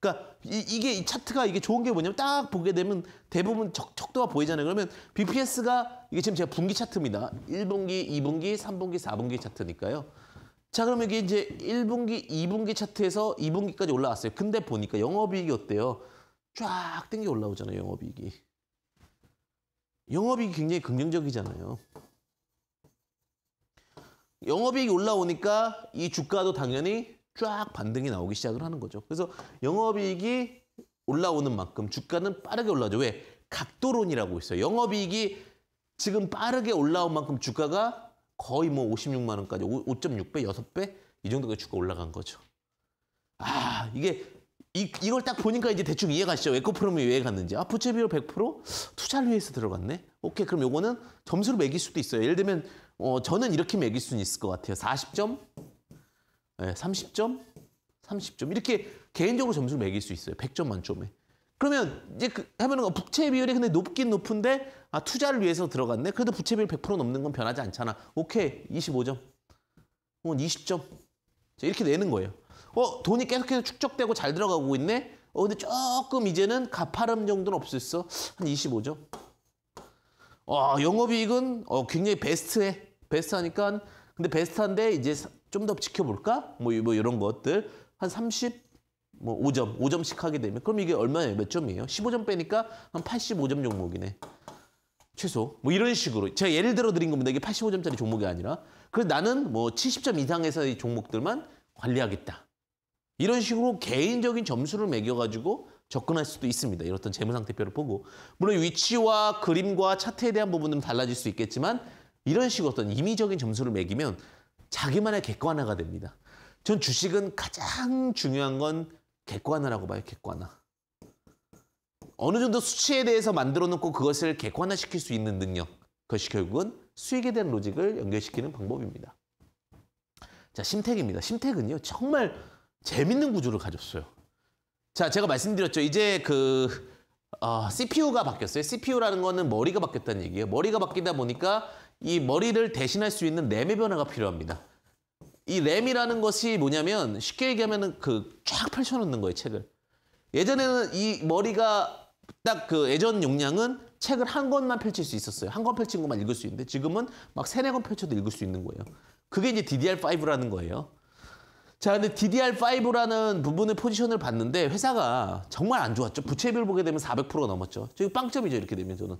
그러니까 이, 게이 차트가 이게 좋은 게 뭐냐면 딱 보게 되면 대부분 적, 척도가 보이잖아요. 그러면 BPS가 이게 지금 제가 분기 차트입니다. 1분기, 2분기, 3분기, 4분기 차트니까요. 자, 그럼 여기 이제 1분기, 2분기 차트에서 2분기까지 올라왔어요. 근데 보니까 영업이익이 어때요? 쫙 땡겨 올라오잖아요, 영업이익이. 영업이익이 굉장히 긍정적이잖아요. 영업이익이 올라오니까 이 주가도 당연히 쫙 반등이 나오기 시작을 하는 거죠. 그래서 영업이익이 올라오는 만큼 주가는 빠르게 올라오죠. 왜? 각도론이라고 있어요. 영업이익이 지금 빠르게 올라온 만큼 주가가 거의 뭐 56만 원까지 5.6배, 6배 이 정도가 주가 올라간 거죠. 아 이게 이, 이걸 딱 보니까 이제 대충 이해 가시죠. 에코프롬이 왜 갔는지. 아 부채 비율 100% 투자를 위해서 들어갔네. 오케이 그럼 요거는 점수로 매길 수도 있어요. 예를 들면 어, 저는 이렇게 매길 수는 있을 것 같아요. 40점, 네, 30점, 30점 이렇게 개인적으로 점수를 매길 수 있어요. 100점 만점에. 그러면 이제 그 하면은 거 어, 부채 비율이 근데 높긴 높은데 아 투자를 위해서 들어갔네. 그래도 부채 비율 100% 넘는 건 변하지 않잖아. 오케이 25점. 혹 20점. 이렇게 내는 거예요. 어 돈이 계속해서 축적되고 잘 들어가고 있네. 어 근데 조금 이제는 가파름 정도는 없을 수어한 25점. 와, 영업이익은 어 굉장히 베스트해. 베스트하니까 근데 베스트한데 이제 좀 더 지켜볼까? 뭐, 뭐 이런 것들 한 30, 뭐 5점, 5점씩 하게 되면 그럼 이게 얼마예요? 몇 점이에요? 15점 빼니까 한 85점 종목이네. 최소. 뭐 이런 식으로. 제가 예를 들어 드린 겁니다. 이게 85점짜리 종목이 아니라. 그래서 나는 뭐 70점 이상에서의 종목들만 관리하겠다. 이런 식으로 개인적인 점수를 매겨가지고 접근할 수도 있습니다. 이렇던 재무상태표를 보고. 물론 위치와 그림과 차트에 대한 부분은 달라질 수 있겠지만 이런 식으로 어떤 임의적인 점수를 매기면 자기만의 객관화가 됩니다. 전 주식은 가장 중요한 건 객관화라고 봐요. 객관화. 어느 정도 수치에 대해서 만들어 놓고 그것을 객관화시킬 수 있는 능력. 그것이 결국은 수익에 대한 로직을 연결시키는 방법입니다. 자, 심택입니다. 심택은요. 정말 재밌는 구조를 가졌어요. 자, 제가 말씀드렸죠. 이제 그 어, CPU가 바뀌었어요. CPU라는 거는 머리가 바뀌었다는 얘기예요. 머리가 바뀌다 보니까 이 머리를 대신할 수 있는 램의 변화가 필요합니다. 이 램이라는 것이 뭐냐면 쉽게 얘기하면 그쫙 펼쳐놓는 거예요, 책을. 예전에는 이 머리가 딱 그 예전 용량은 책을 한 권만 펼칠 수 있었어요. 한 권 펼친 것만 읽을 수 있는데 지금은 막 세네 권 펼쳐도 읽을 수 있는 거예요. 그게 이제 DDR5라는 거예요. 자, 근데 DDR5라는 부분의 포지션을 봤는데 회사가 정말 안 좋았죠. 부채비를 보게 되면 400%가 넘었죠. 저기 빵점이죠, 이렇게 되면 저는.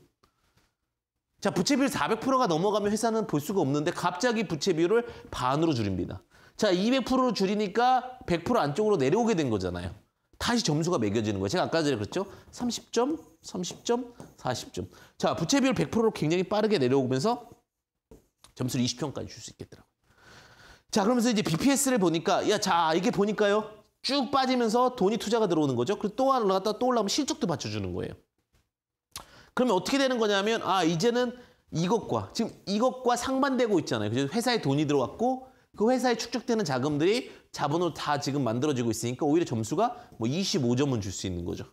자, 부채비율 400%가 넘어가면 회사는 볼 수가 없는데 갑자기 부채비율을 반으로 줄입니다. 자, 200%로 줄이니까 100% 안쪽으로 내려오게 된 거잖아요. 다시 점수가 매겨지는 거예요. 제가 아까 전에 그랬죠? 30점, 30점, 40점. 자, 부채비율 100%로 굉장히 빠르게 내려오면서 점수를 20점까지 줄 수 있겠더라고요. 자, 그러면서 이제 BPS를 보니까 야, 자, 이게 보니까요. 쭉 빠지면서 돈이 투자가 들어오는 거죠. 그리고 또 올라갔다 또올라가면 실적도 받쳐주는 거예요. 그러면 어떻게 되는 거냐면 아 이제는 이것과 지금 이것과 상반되고 있잖아요. 그죠? 회사에 돈이 들어왔고 그 회사에 축적되는 자금들이 자본으로 다 지금 만들어지고 있으니까 오히려 점수가 뭐 25점은 줄 수 있는 거죠.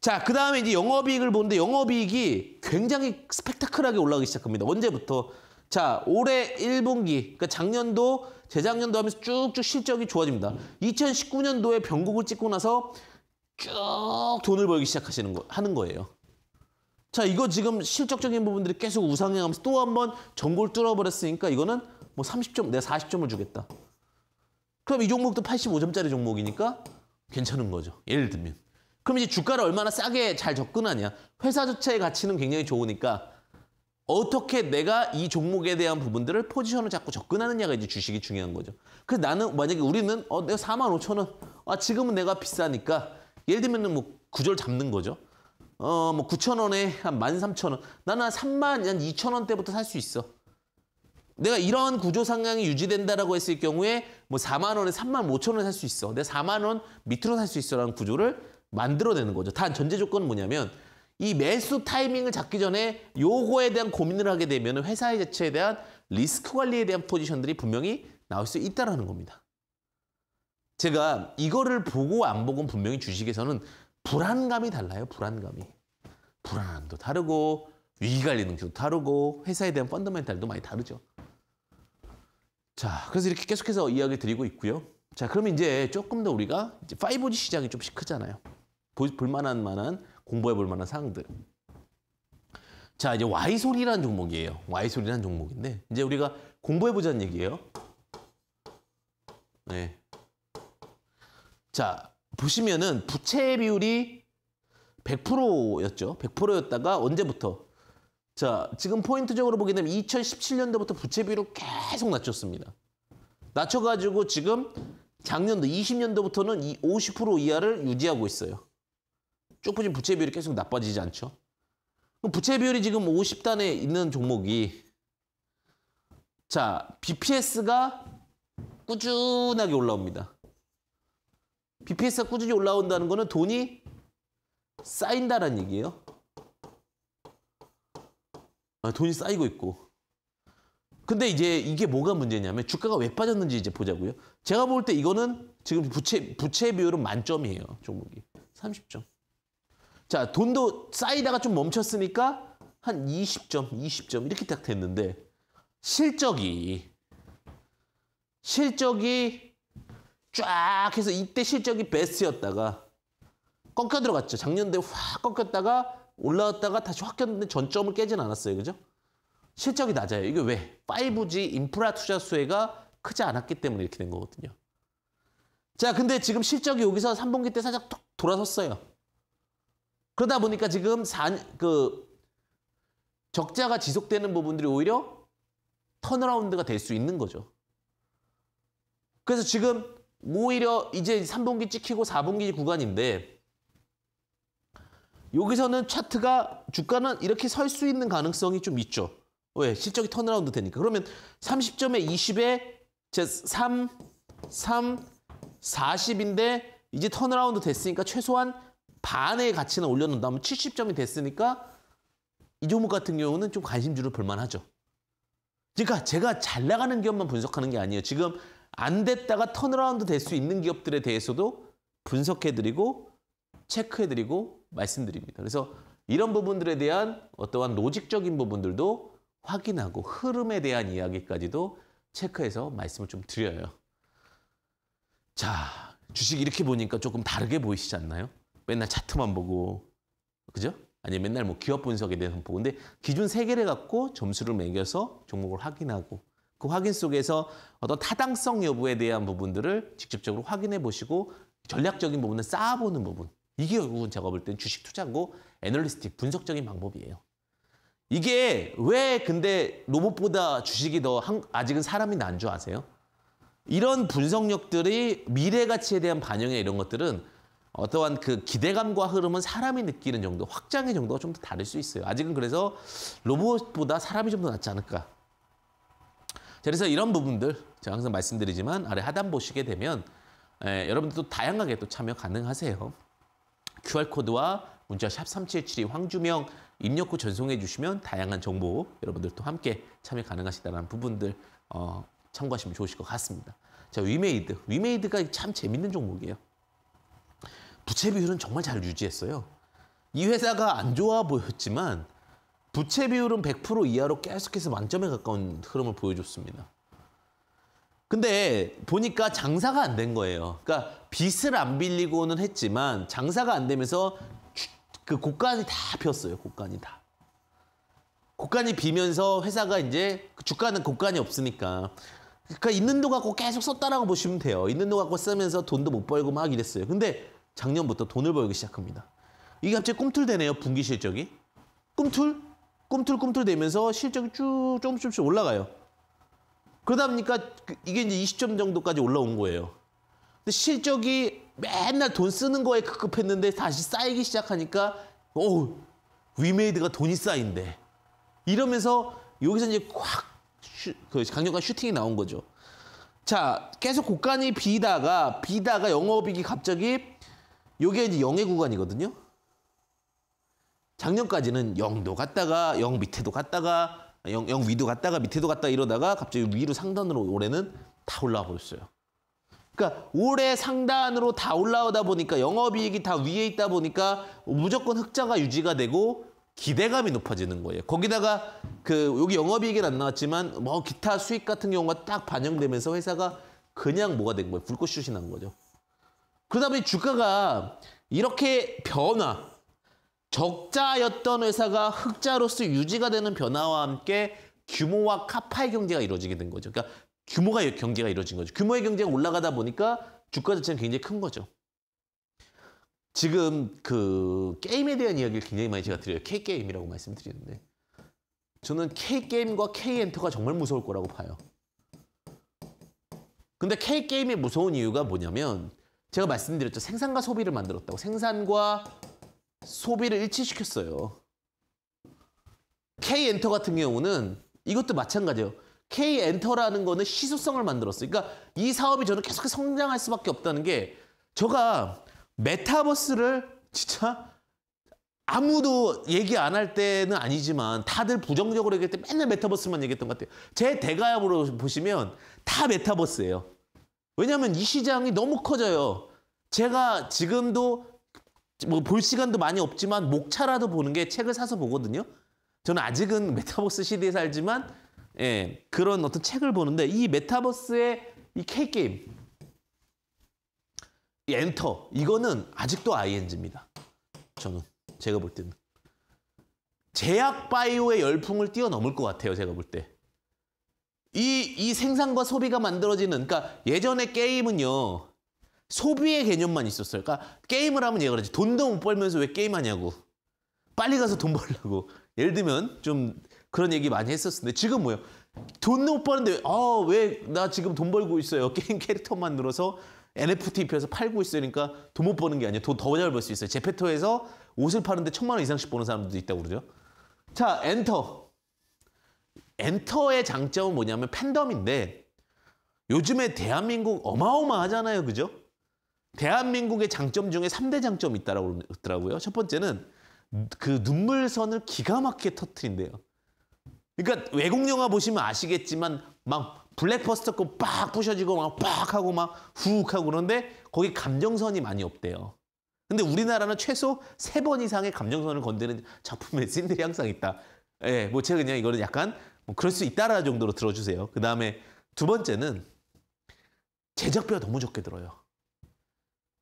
자, 그 다음에 이제 영업이익을 보는데 영업이익이 굉장히 스펙타클하게 올라가기 시작합니다. 언제부터? 자, 올해 1분기, 그러니까 작년도, 재작년도 하면서 쭉쭉 실적이 좋아집니다. 2019년도에 변곡을 찍고 나서 쭉 돈을 벌기 시작하시는 거 하는 거예요. 자, 이거 지금 실적적인 부분들이 계속 우상향하면서 또 한 번 전골 뚫어버렸으니까 이거는 뭐 30점, 내가 40점을 주겠다. 그럼 이 종목도 85점짜리 종목이니까 괜찮은 거죠. 예를 들면. 그럼 이제 주가를 얼마나 싸게 잘 접근하냐. 회사 자체의 가치는 굉장히 좋으니까 어떻게 내가 이 종목에 대한 부분들을 포지션을 자꾸 접근하느냐가 이제 주식이 중요한 거죠. 그래서 나는 만약에 우리는 어, 내가 4만 5천 원. 아, 지금은 내가 비싸니까 예를 들면 뭐구를 잡는 거죠. 어, 뭐 9천 원에 한1 3천원 나는 한 3만, 한 2천 원대부터 살 수 있어. 내가 이런 구조 상향이 유지된다라고 했을 경우에 뭐 4만 원에 3만 5천 원에 살 수 있어. 내가 4만 원 밑으로 살 수 있어라는 구조를 만들어내는 거죠. 단 전제 조건은 뭐냐면 이 매수 타이밍을 잡기 전에 요거에 대한 고민을 하게 되면 회사의 자체에 대한 리스크 관리에 대한 포지션들이 분명히 나올 수있다는 겁니다. 제가 이거를 보고 안 보고는 분명히 주식에서는 불안감이 달라요. 불안감이. 불안함도 다르고 위기관리 능력도 다르고 회사에 대한 펀더멘탈도 많이 다르죠. 자, 그래서 이렇게 계속해서 이야기 드리고 있고요. 자, 그러면 이제 조금 더 우리가 이제 5G 시장이 좀씩 크잖아요. 볼만한 만한 공부해 볼 만한 사항들. 자, 이제 와이솔이라는 종목이에요. 와이솔이라는 종목인데 이제 우리가 공부해 보자는 얘기예요. 네. 자, 보시면은 부채 비율이 100%였죠. 100%였다가 언제부터? 자, 지금 포인트적으로 보게 되면 2017년도부터 부채 비율을 계속 낮췄습니다. 낮춰가지고 지금 작년도 20년도부터는 50% 이하를 유지하고 있어요. 조금씩 부채 비율이 계속 나빠지지 않죠. 부채 비율이 지금 50단에 있는 종목이 자, BPS가 꾸준하게 올라옵니다. BPS가 꾸준히 올라온다는 거는 돈이 쌓인다라는 얘기예요. 아, 돈이 쌓이고 있고. 근데 이제 이게 뭐가 문제냐면 주가가 왜 빠졌는지 이제 보자고요. 제가 볼 때 이거는 지금 부채 부채 비율은 만점이에요. 종목이 30점. 자 돈도 쌓이다가 좀 멈췄으니까 한 20점, 20점 이렇게 딱 됐는데 실적이 실적이 쫙 해서 이때 실적이 베스트였다가 꺾여 들어갔죠. 작년도에확 꺾였다가 올라왔다가 다시 확 꼈는데 전점을 깨진 않았어요. 그죠? 실적이 낮아요. 이게 왜? 5G 인프라 투자 수혜가 크지 않았기 때문에 이렇게 된 거거든요. 자, 근데 지금 실적이 여기서 3분기 때 살짝 톡 돌아섰어요. 그러다 보니까 지금 4, 그 적자가 지속되는 부분들이 오히려 턴어라운드가 될 수 있는 거죠. 그래서 지금 오히려 이제 3분기 찍히고 4분기 구간인데 여기서는 차트가 주가는 이렇게 설 수 있는 가능성이 좀 있죠. 왜? 실적이 턴어라운드 되니까. 그러면 30점에 20에 제 3, 3, 40인데 이제 턴어라운드 됐으니까 최소한 반의 가치는 올려놓는다면 70점이 됐으니까 이 종목 같은 경우는 좀 관심주를 볼만하죠. 그러니까 제가 잘 나가는 기업만 분석하는 게 아니에요. 지금 안 됐다가 턴어라운드 될 수 있는 기업들에 대해서도 분석해드리고 체크해드리고 말씀드립니다. 그래서 이런 부분들에 대한 어떠한 로직적인 부분들도 확인하고 흐름에 대한 이야기까지도 체크해서 말씀을 좀 드려요. 자, 주식 이렇게 보니까 조금 다르게 보이시지 않나요? 맨날 차트만 보고, 그죠? 아니 맨날 뭐 기업 분석에 대해서 보고 근데 기준 3개를 갖고 점수를 매겨서 종목을 확인하고 그 확인 속에서 어떤 타당성 여부에 대한 부분들을 직접적으로 확인해 보시고 전략적인 부분을 쌓아보는 부분. 이게 결국은 제가 볼 때는 주식 투자고 애널리스틱 분석적인 방법이에요. 이게 왜 근데 로봇보다 주식이 더 한, 아직은 사람이 난줄 아세요? 이런 분석력들이 미래 가치에 대한 반영에 이런 것들은 어떠한 그 기대감과 흐름은 사람이 느끼는 정도, 확장의 정도가 좀 더 다를 수 있어요. 아직은 그래서 로봇보다 사람이 좀 더 낫지 않을까. 그래서 이런 부분들 제가 항상 말씀드리지만 아래 하단 보시게 되면 에, 예, 여러분들도 다양하게 또 참여 가능하세요. QR코드와 문자 샵 3772 황주명 입력 후 전송해 주시면 다양한 정보 여러분들도 함께 참여 가능하시다는 부분들 어, 참고하시면 좋으실 것 같습니다. 자, 위메이드. 위메이드가 참 재밌는 종목이에요. 부채 비율은 정말 잘 유지했어요. 이 회사가 안 좋아 보였지만 부채 비율은 100% 이하로 계속해서 만점에 가까운 흐름을 보여줬습니다. 근데 보니까 장사가 안 된 거예요. 그러니까 빚을 안 빌리고는 했지만 장사가 안 되면서 그 고간이 다폈어요 고간이 다. 고간이 비면서 회사가 이제 주가는 고간이 없으니까 그러니까 있는 돈 갖고 계속 썼다라고 보시면 돼요. 있는 돈 갖고 쓰면서 돈도 못 벌고 막 이랬어요. 근데 작년부터 돈을 벌기 시작합니다. 이게 갑자기 꿈틀대네요. 분기 실적이. 꿈틀? 꿈틀꿈틀대면서 실적이 쭉 조금씩 조금씩 올라가요. 그러다 보니까 그 이게 이제 20점 정도까지 올라온 거예요. 근데 실적이 맨날 돈 쓰는 거에 급급했는데 다시 쌓이기 시작하니까 어우 위메이드가 돈이 쌓인데 이러면서 여기서 이제 확그 강력한 슈팅이 나온 거죠. 자 계속 고간이 비다가 비다가 영업이익이 갑자기 요게 이제 영해 구간이거든요. 작년까지는 0도 갔다가 0 밑에도 갔다가 0, 0 위도 갔다가 밑에도 갔다 이러다가 갑자기 위로 상단으로 올해는 다 올라와 버렸어요. 그러니까 올해 상단으로 다 올라오다 보니까 영업이익이 다 위에 있다 보니까 무조건 흑자가 유지가 되고 기대감이 높아지는 거예요. 거기다가 그 여기 영업이익은 안 나왔지만 뭐 기타 수익 같은 경우가 딱 반영되면서 회사가 그냥 뭐가 된 거예요. 불꽃슛이 난 거죠. 그러다 보니 주가가 이렇게 변화 적자였던 회사가 흑자로서 유지가 되는 변화와 함께 규모와 카파의 경제가 이루어지게 된 거죠. 그러니까 규모가 경제가 이루어진 거죠. 규모의 경제가 올라가다 보니까 주가 자체는 굉장히 큰 거죠. 지금 그 게임에 대한 이야기를 굉장히 많이 제가 드려요. K게임이라고 말씀드리는데 저는 K게임과 K엔터가 정말 무서울 거라고 봐요. 근데 K게임이 무서운 이유가 뭐냐면 제가 말씀드렸죠. 생산과 소비를 만들었다고. 생산과 소비를 일치시켰어요. K 엔터 같은 경우는 이것도 마찬가지예요. K 엔터라는 거는 시소성을 만들었어요. 그러니까 이 사업이 저는 계속 성장할 수밖에 없다는 게 제가 메타버스를 진짜 아무도 얘기 안 할 때는 아니지만 다들 부정적으로 얘기할 때 맨날 메타버스만 얘기했던 것 같아요. 제대가야으로 보시면 다 메타버스예요. 왜냐하면 이 시장이 너무 커져요. 제가 지금도 뭐볼 시간도 많이 없지만 목차라도 보는 게 책을 사서 보거든요. 저는 아직은 메타버스 시대에 살지만 예, 그런 어떤 책을 보는데 이 메타버스의 이 K게임 이 엔터 이거는 아직도 ING입니다. 저는 제가 볼 때는 제약 바이오의 열풍을 뛰어넘을 것 같아요. 제가 볼 때. 이, 이 생산과 소비가 만들어지는 그러니까 예전의 게임은요. 소비의 개념만 있었어요. 그러니까 게임을 하면 얘가 그러지. 돈도 못 벌면서 왜 게임하냐고. 빨리 가서 돈 벌라고. 예를 들면 좀 그런 얘기 많이 했었는데 지금 뭐예요? 돈도 못 버는데 아왜 나 지금 돈 벌고 있어요. 게임 캐릭터 만들어서 NFT 입혀서 팔고 있으니까 돈 못 버는 게 아니에요. 돈 더 잘 벌 수 있어요. 제페토에서 옷을 파는데 천만 원 이상씩 버는 사람들도 있다고 그러죠. 자, 엔터. 엔터의 장점은 뭐냐면 팬덤인데 요즘에 대한민국 어마어마하잖아요. 그죠? 대한민국의 장점 중에 삼대 장점이 있다라고 그러더라고요. 첫 번째는 그 눈물선을 기가 막히게 터트린대요. 그러니까 외국 영화 보시면 아시겠지만 막 블랙버스터 거빡 부셔지고 막빡 하고 막 훅 하고 그런데 거기 감정선이 많이 없대요. 근데 우리나라는 최소 세 번 이상의 감정선을 건드는 작품의 씬들이 항상 있다. 예, 뭐 제가 그냥 이거는 약간 뭐 그럴 수 있다라 는 정도로 들어주세요. 그 다음에 두 번째는 제작비가 너무 적게 들어요.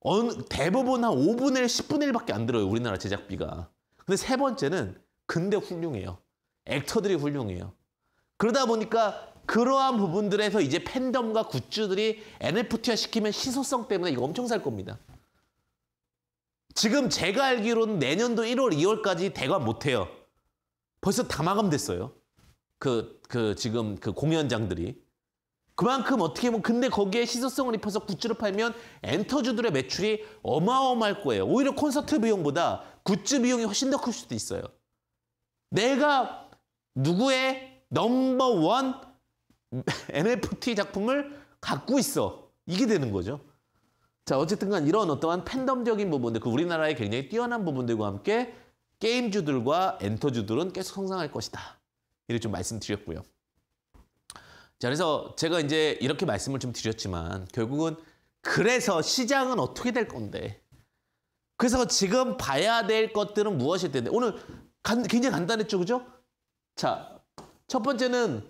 어느, 대부분 한 5분의 1, 10분의 1밖에 안 들어요. 우리나라 제작비가. 근데 세 번째는 근데 훌륭해요. 액터들이 훌륭해요. 그러다 보니까 그러한 부분들에서 이제 팬덤과 굿즈들이 NFT화 시키면 희소성 때문에 이거 엄청 살 겁니다. 지금 제가 알기로는 내년도 1월, 2월까지 대관 못해요. 벌써 다 마감됐어요. 그, 그, 지금 그 공연장들이. 그만큼 어떻게 보면 근데 거기에 시소성을 입혀서 굿즈를 팔면 엔터주들의 매출이 어마어마할 거예요. 오히려 콘서트 비용보다 굿즈 비용이 훨씬 더 클 수도 있어요. 내가 누구의 넘버원 NFT 작품을 갖고 있어. 이게 되는 거죠. 자 어쨌든 간 이런 어떠한 팬덤적인 부분들 그 우리나라의 굉장히 뛰어난 부분들과 함께 게임주들과 엔터주들은 계속 성장할 것이다. 이렇게좀 말씀드렸고요. 자, 그래서 제가 이제 이렇게 말씀을 좀 드렸지만 결국은 그래서 시장은 어떻게 될 건데 그래서 지금 봐야 될 것들은 무엇일 텐데 오늘 간, 굉장히 간단했죠, 그죠? 자, 첫 번째는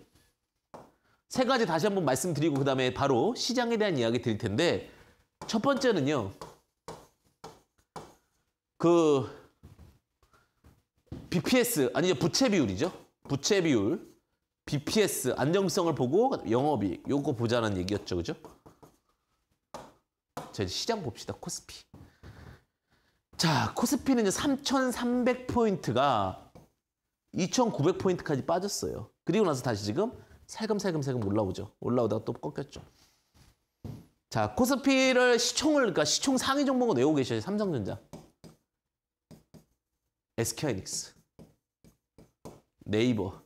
세 가지 다시 한번 말씀드리고 그 다음에 바로 시장에 대한 이야기 드릴 텐데 첫 번째는요. 그 BPS 아니죠 부채 비율이죠. 부채 비율. BPS 안정성을 보고 영업이익 요거 보자는 얘기였죠. 그죠? 자, 시장 봅시다. 코스피. 자, 코스피는 이제 3,300포인트가 2,900포인트까지 빠졌어요. 그리고 나서 다시 지금 살금살금살금 올라오죠. 올라오다가 또 꺾였죠. 자, 코스피를 시총을 그러니까 시총 상위 종목은 외우고 계셔요. 삼성전자. SK하이닉스. 네이버.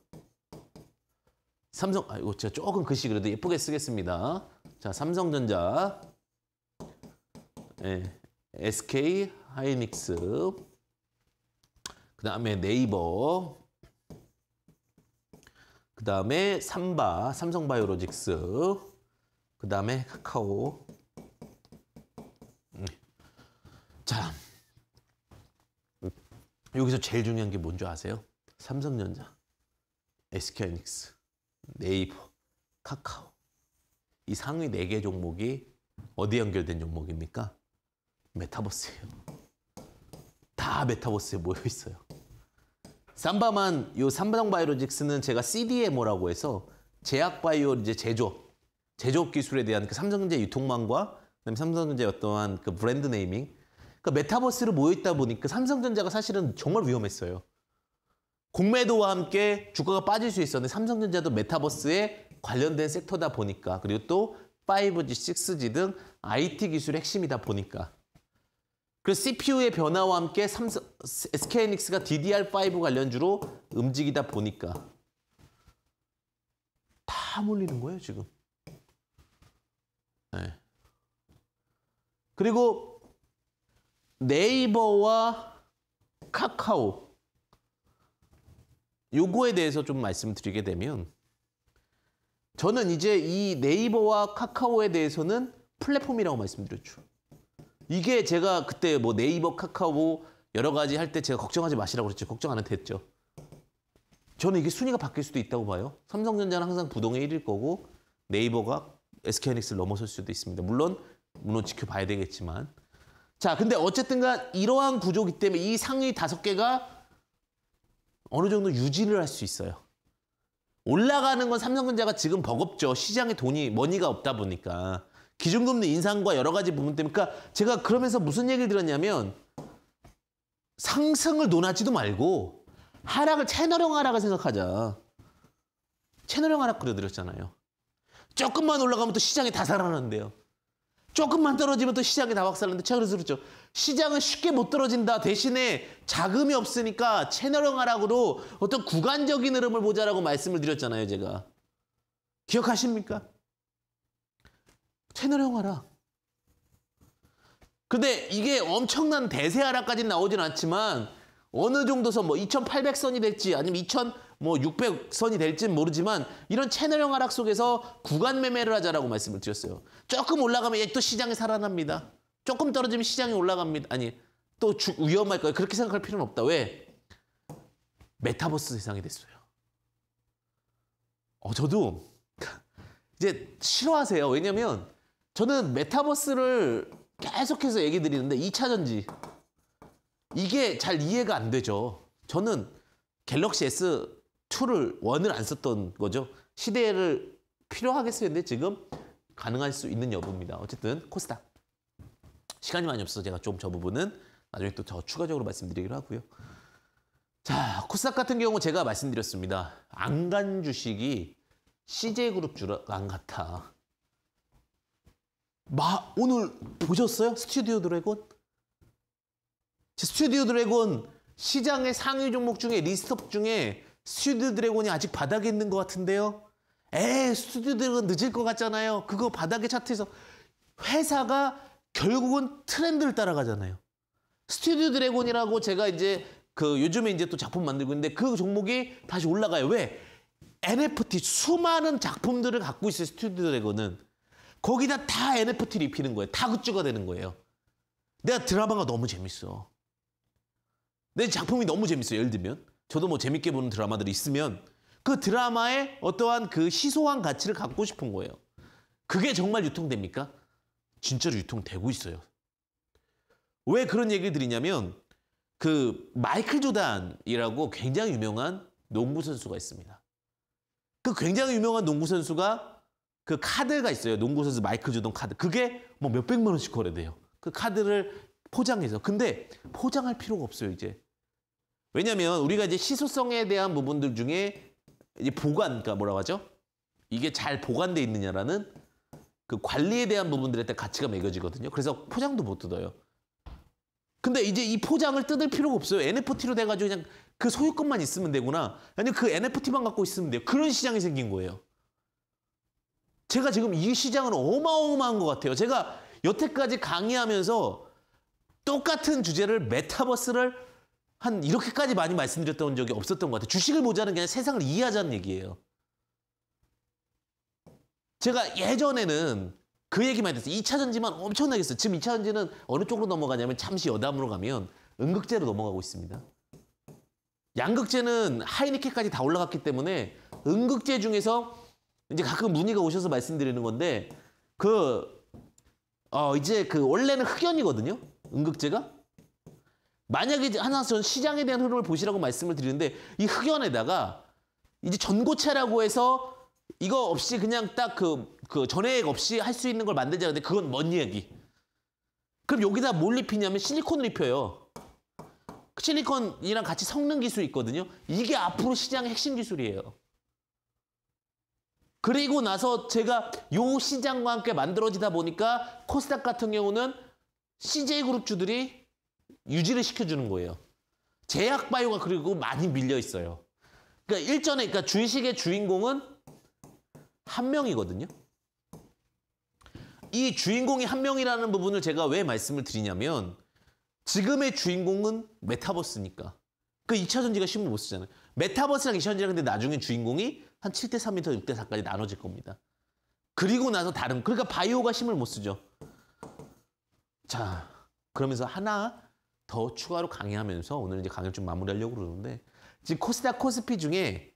삼성 아이고 제가 조금 글씨 그래도 예쁘게 쓰겠습니다. 자 삼성전자 예, SK 하이닉스 그 다음에 네이버 그 다음에 삼바 삼성바이오로직스 그 다음에 카카오 음. 자 여기서 제일 중요한 게 뭔지 아세요? 삼성전자 SK 하이닉스 네이버, 카카오 이 상위 4개 종목이 어디에 연결된 종목입니까? 메타버스예요. 다 메타버스에 모여 있어요. 삼바만 이 삼바정 바이오로직스는 제가 CDMO라고 해서 제약 바이오 이제 제조업 제조업 기술에 대한 그 삼성전자 유통망과 그다음에 삼성전자 어떠한 그 브랜드 네이밍 그러니까 메타버스로 모여 있다 보니까 삼성전자가 사실은 정말 위험했어요. 공매도와 함께 주가가 빠질 수 있었는데 삼성전자도 메타버스에 관련된 섹터다 보니까 그리고 또 5G, 6G 등 IT 기술의 핵심이다 보니까 그 CPU의 변화와 함께 삼성, s k 닉스가 DDR5 관련주로 움직이다 보니까 다 몰리는 거예요 지금 네. 그리고 네이버와 카카오 요거에 대해서 좀 말씀드리게 되면 저는 이제 이 네이버와 카카오에 대해서는 플랫폼이라고 말씀드렸죠. 이게 제가 그때 뭐 네이버, 카카오 여러 가지 할 때 제가 걱정하지 마시라고 그랬죠. 걱정 안 해도 됐죠. 저는 이게 순위가 바뀔 수도 있다고 봐요. 삼성전자는 항상 부동의 1일 거고 네이버가 SK하이닉스를 넘어설 수도 있습니다. 물론 물론 지켜봐야 되겠지만 자 근데 어쨌든간 이러한 구조기 때문에 이 상위 다섯 개가 어느 정도 유지를 할 수 있어요. 올라가는 건 삼성전자가 지금 버겁죠. 시장에 돈이 머니가 없다 보니까 기준금리 인상과 여러 가지 부분 때문에 그러니까 제가 그러면서 무슨 얘기를 들었냐면 상승을 논하지도 말고 하락을 채널형 하락을 생각하자. 채널형 하락 그려드렸잖아요. 조금만 올라가면 또 시장이 다 살아나는데요. 조금만 떨어지면 또 시장이 다박살는데최가그 그렇죠. 시장은 쉽게 못 떨어진다. 대신에 자금이 없으니까 채널형 하락으로 어떤 구간적인 흐름을 보자라고 말씀을 드렸잖아요. 제가. 기억하십니까? 채널형 하락. 근데 이게 엄청난 대세 하락까지는 나오진 않지만 어느 정도서뭐 2,800선이 될지 아니면 2,000뭐 600선이 될진 모르지만 이런 채널형 하락 속에서 구간 매매를 하자라고 말씀을 드렸어요. 조금 올라가면 얘또 시장이 살아납니다. 조금 떨어지면 시장이 올라갑니다. 아니 또 주, 위험할 거예요. 그렇게 생각할 필요는 없다. 왜? 메타버스 세상이 됐어요. 어 저도 이제 싫어하세요. 왜냐면 저는 메타버스를 계속해서 얘기 드리는데 2차전지 이게 잘 이해가 안 되죠. 저는 갤럭시 S 툴을 원을 안 썼던 거죠. 시대를 필요하게쓰요 근데 지금 가능할 수 있는 여부입니다. 어쨌든 코스닥. 시간이 많이 없어서 제가 좀 저 부분은 나중에 또 더 추가적으로 말씀드리기로 하고요. 자, 코스닥 같은 경우 제가 말씀드렸습니다. 안간 주식이 CJ그룹 주락 안 갔다. 마, 오늘 보셨어요? 스튜디오 드래곤? 스튜디오 드래곤 시장의 상위 종목 중에 리스트업 중에 스튜디오 드래곤이 아직 바닥에 있는 것 같은데요? 에이 스튜디오 드래곤 늦을 것 같잖아요. 그거 바닥에 차트에서 회사가 결국은 트렌드를 따라가잖아요. 스튜디오 드래곤이라고 제가 이제 그 요즘에 이제 또 작품 만들고 있는데 그 종목이 다시 올라가요. 왜? NFT 수많은 작품들을 갖고 있어요. 스튜디오 드래곤은 거기다 다 NFT를 입히는 거예요. 다 굿즈가 되는 거예요. 내가 드라마가 너무 재밌어. 내 작품이 너무 재밌어. 예를 들면 저도 뭐 재밌게 보는 드라마들이 있으면 그 드라마의 어떠한 그 희소한 가치를 갖고 싶은 거예요. 그게 정말 유통됩니까? 진짜로 유통되고 있어요. 왜 그런 얘기를 드리냐면 그 마이클 조단이라고 굉장히 유명한 농구 선수가 있습니다. 그 굉장히 유명한 농구 선수가 그 카드가 있어요. 농구 선수 마이클 조던 카드. 그게 뭐 몇백만 원씩 거래돼요. 그 카드를 포장해서. 근데 포장할 필요가 없어요, 이제. 왜냐면 우리가 이제 시소성에 대한 부분들 중에 이제 보관, 그니까 뭐라고 하죠? 이게 잘 보관돼 있느냐라는 그 관리에 대한 부분들에 대한 가치가 매겨지거든요. 그래서 포장도 못 뜯어요. 근데 이제 이 포장을 뜯을 필요가 없어요. NFT로 돼가지고 그냥 그 소유권만 있으면 되구나. 아니면 그 NFT만 갖고 있으면 돼요. 그런 시장이 생긴 거예요. 제가 지금 이 시장은 어마어마한 것 같아요. 제가 여태까지 강의하면서 똑같은 주제를 메타버스를 한 이렇게까지 많이 말씀드렸던 적이 없었던 것 같아요. 주식을 모자는게 아니라 세상을 이해하자는 얘기예요. 제가 예전에는 그 얘기만 했어요. 2차 전지만 엄청나게 했어요. 지금 2차 전지는 어느 쪽으로 넘어가냐면 잠시 여담으로 가면 음극재로 넘어가고 있습니다. 양극재는 하이니케까지 다 올라갔기 때문에 음극재 중에서 이제 가끔 문의가 오셔서 말씀드리는 건데 그어 이제 그 원래는 흑연이거든요. 음극재가 만약에 하나 전 시장에 대한 흐름을 보시라고 말씀을 드리는데 이 흑연에다가 이제 전고체라고 해서 이거 없이 그냥 딱그그 그, 그 전액 없이 할 수 있는 걸 만들자 근데 그건 뭔 이야기. 그럼 여기다 뭘 입히냐면 실리콘을 입혀요. 그 실리콘이랑 같이 성능 기술 이 있거든요. 이게 앞으로 시장의 핵심 기술이에요. 그리고 나서 제가 요 시장과 함께 만들어지다 보니까 코스닥 같은 경우는 CJ그룹 주들이 유지를 시켜주는 거예요. 제약바이오가 그리고 많이 밀려 있어요. 그러니까 일전에 그러니까 주식의 주인공은 한 명이거든요. 이 주인공이 한 명이라는 부분을 제가 왜 말씀을 드리냐면 지금의 주인공은 메타버스니까. 그 2차 전지가 신문 못 쓰잖아요. 메타버스랑 2차 전지랑 근데 나중에 주인공이 한 7대 3에서 6대 4까지 나눠질 겁니다. 그리고 나서 다른 그러니까 바이오가 힘을 못 쓰죠. 자, 그러면서 하나 더 추가로 강의하면서 오늘 이제 강의를 좀 마무리하려고 그러는데 지금 코스닥 코스피 중에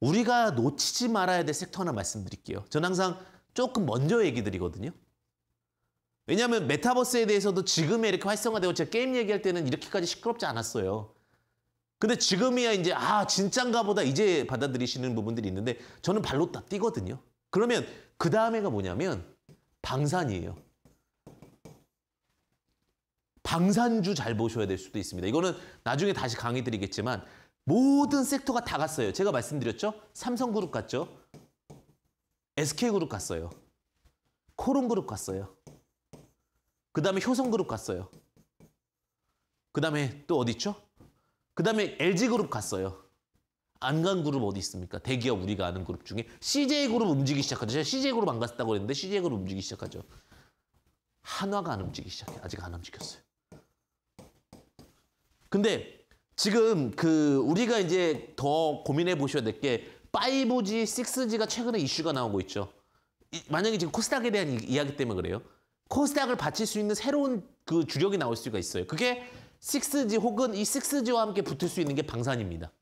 우리가 놓치지 말아야 될 섹터 하나 말씀드릴게요. 전 항상 조금 먼저 얘기 드리거든요. 왜냐하면 메타버스에 대해서도 지금에 이렇게 활성화되고 제가 게임 얘기할 때는 이렇게까지 시끄럽지 않았어요. 근데 지금이야 이제 아 진짠가 보다 이제 받아들이시는 부분들이 있는데 저는 발로 다 뛰거든요. 그러면 그 다음에가 뭐냐면 방산이에요. 방산주 잘 보셔야 될 수도 있습니다. 이거는 나중에 다시 강의 드리겠지만 모든 섹터가 다 갔어요. 제가 말씀드렸죠? 삼성그룹 갔죠? SK그룹 갔어요. 코론그룹 갔어요. 그 다음에 효성그룹 갔어요. 그 다음에 또 어디 있죠? 그 다음에 LG그룹 갔어요. 안간그룹 어디 있습니까? 대기업 우리가 아는 그룹 중에 CJ그룹 움직이기 시작하죠. 제가 CJ그룹 안 갔다고 그랬는데 CJ그룹 움직이기 시작하죠. 한화가 안 움직이기 시작해 요 아직 안 움직였어요. 근데 지금 그 우리가 이제 더 고민해 보셔야 될 게 5G, 6G가 최근에 이슈가 나오고 있죠. 이, 만약에 지금 코스닥에 대한 이야기 때문에 그래요. 코스닥을 바칠 수 있는 새로운 그 주력이 나올 수가 있어요. 그게 6G 혹은 이 6G와 함께 붙을 수 있는 게 방산입니다.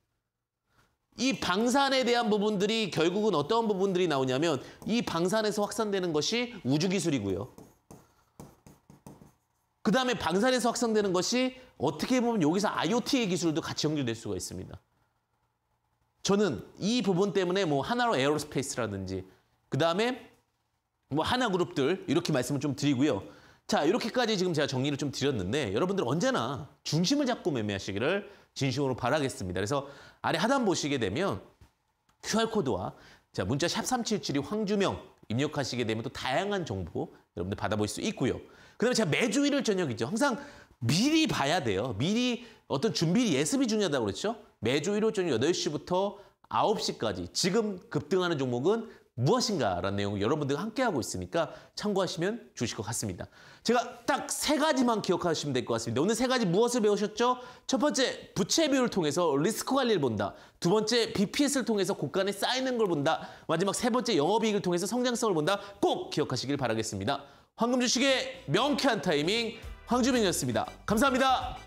이 방산에 대한 부분들이 결국은 어떤 부분들이 나오냐면 이 방산에서 확산되는 것이 우주기술이고요. 그 다음에 방산에서 확산되는 것이 어떻게 보면 여기서 IoT의 기술도 같이 연결될 수가 있습니다. 저는 이 부분 때문에 뭐 하나로 에어로스페이스라든지 그 다음에 뭐 하나 그룹들 이렇게 말씀을 좀 드리고요. 자 이렇게까지 지금 제가 정리를 좀 드렸는데 여러분들 언제나 중심을 잡고 매매하시기를 진심으로 바라겠습니다. 그래서 아래 하단 보시게 되면 QR코드와 자 문자 샵3772 황주명 입력하시게 되면 또 다양한 정보 여러분들 받아볼 수 있고요. 그다음에 제가 매주 일요일 저녁이죠. 항상 미리 봐야 돼요. 미리 어떤 준비 예습이 중요하다고 그랬죠. 매주 일요일 저녁 8시부터 9시까지 지금 급등하는 종목은 무엇인가라는 내용을 여러분들과 함께하고 있으니까 참고하시면 주실것 같습니다. 제가 딱 세 가지만 기억하시면 될 것 같습니다. 오늘 세 가지 무엇을 배우셨죠? 첫 번째, 부채 비율을 통해서 리스크 관리를 본다. 두 번째, BPS를 통해서 고간에 쌓이는 걸 본다. 마지막 세 번째, 영업이익을 통해서 성장성을 본다. 꼭 기억하시길 바라겠습니다. 황금 주식의 명쾌한 타이밍 황주빈이었습니다. 감사합니다.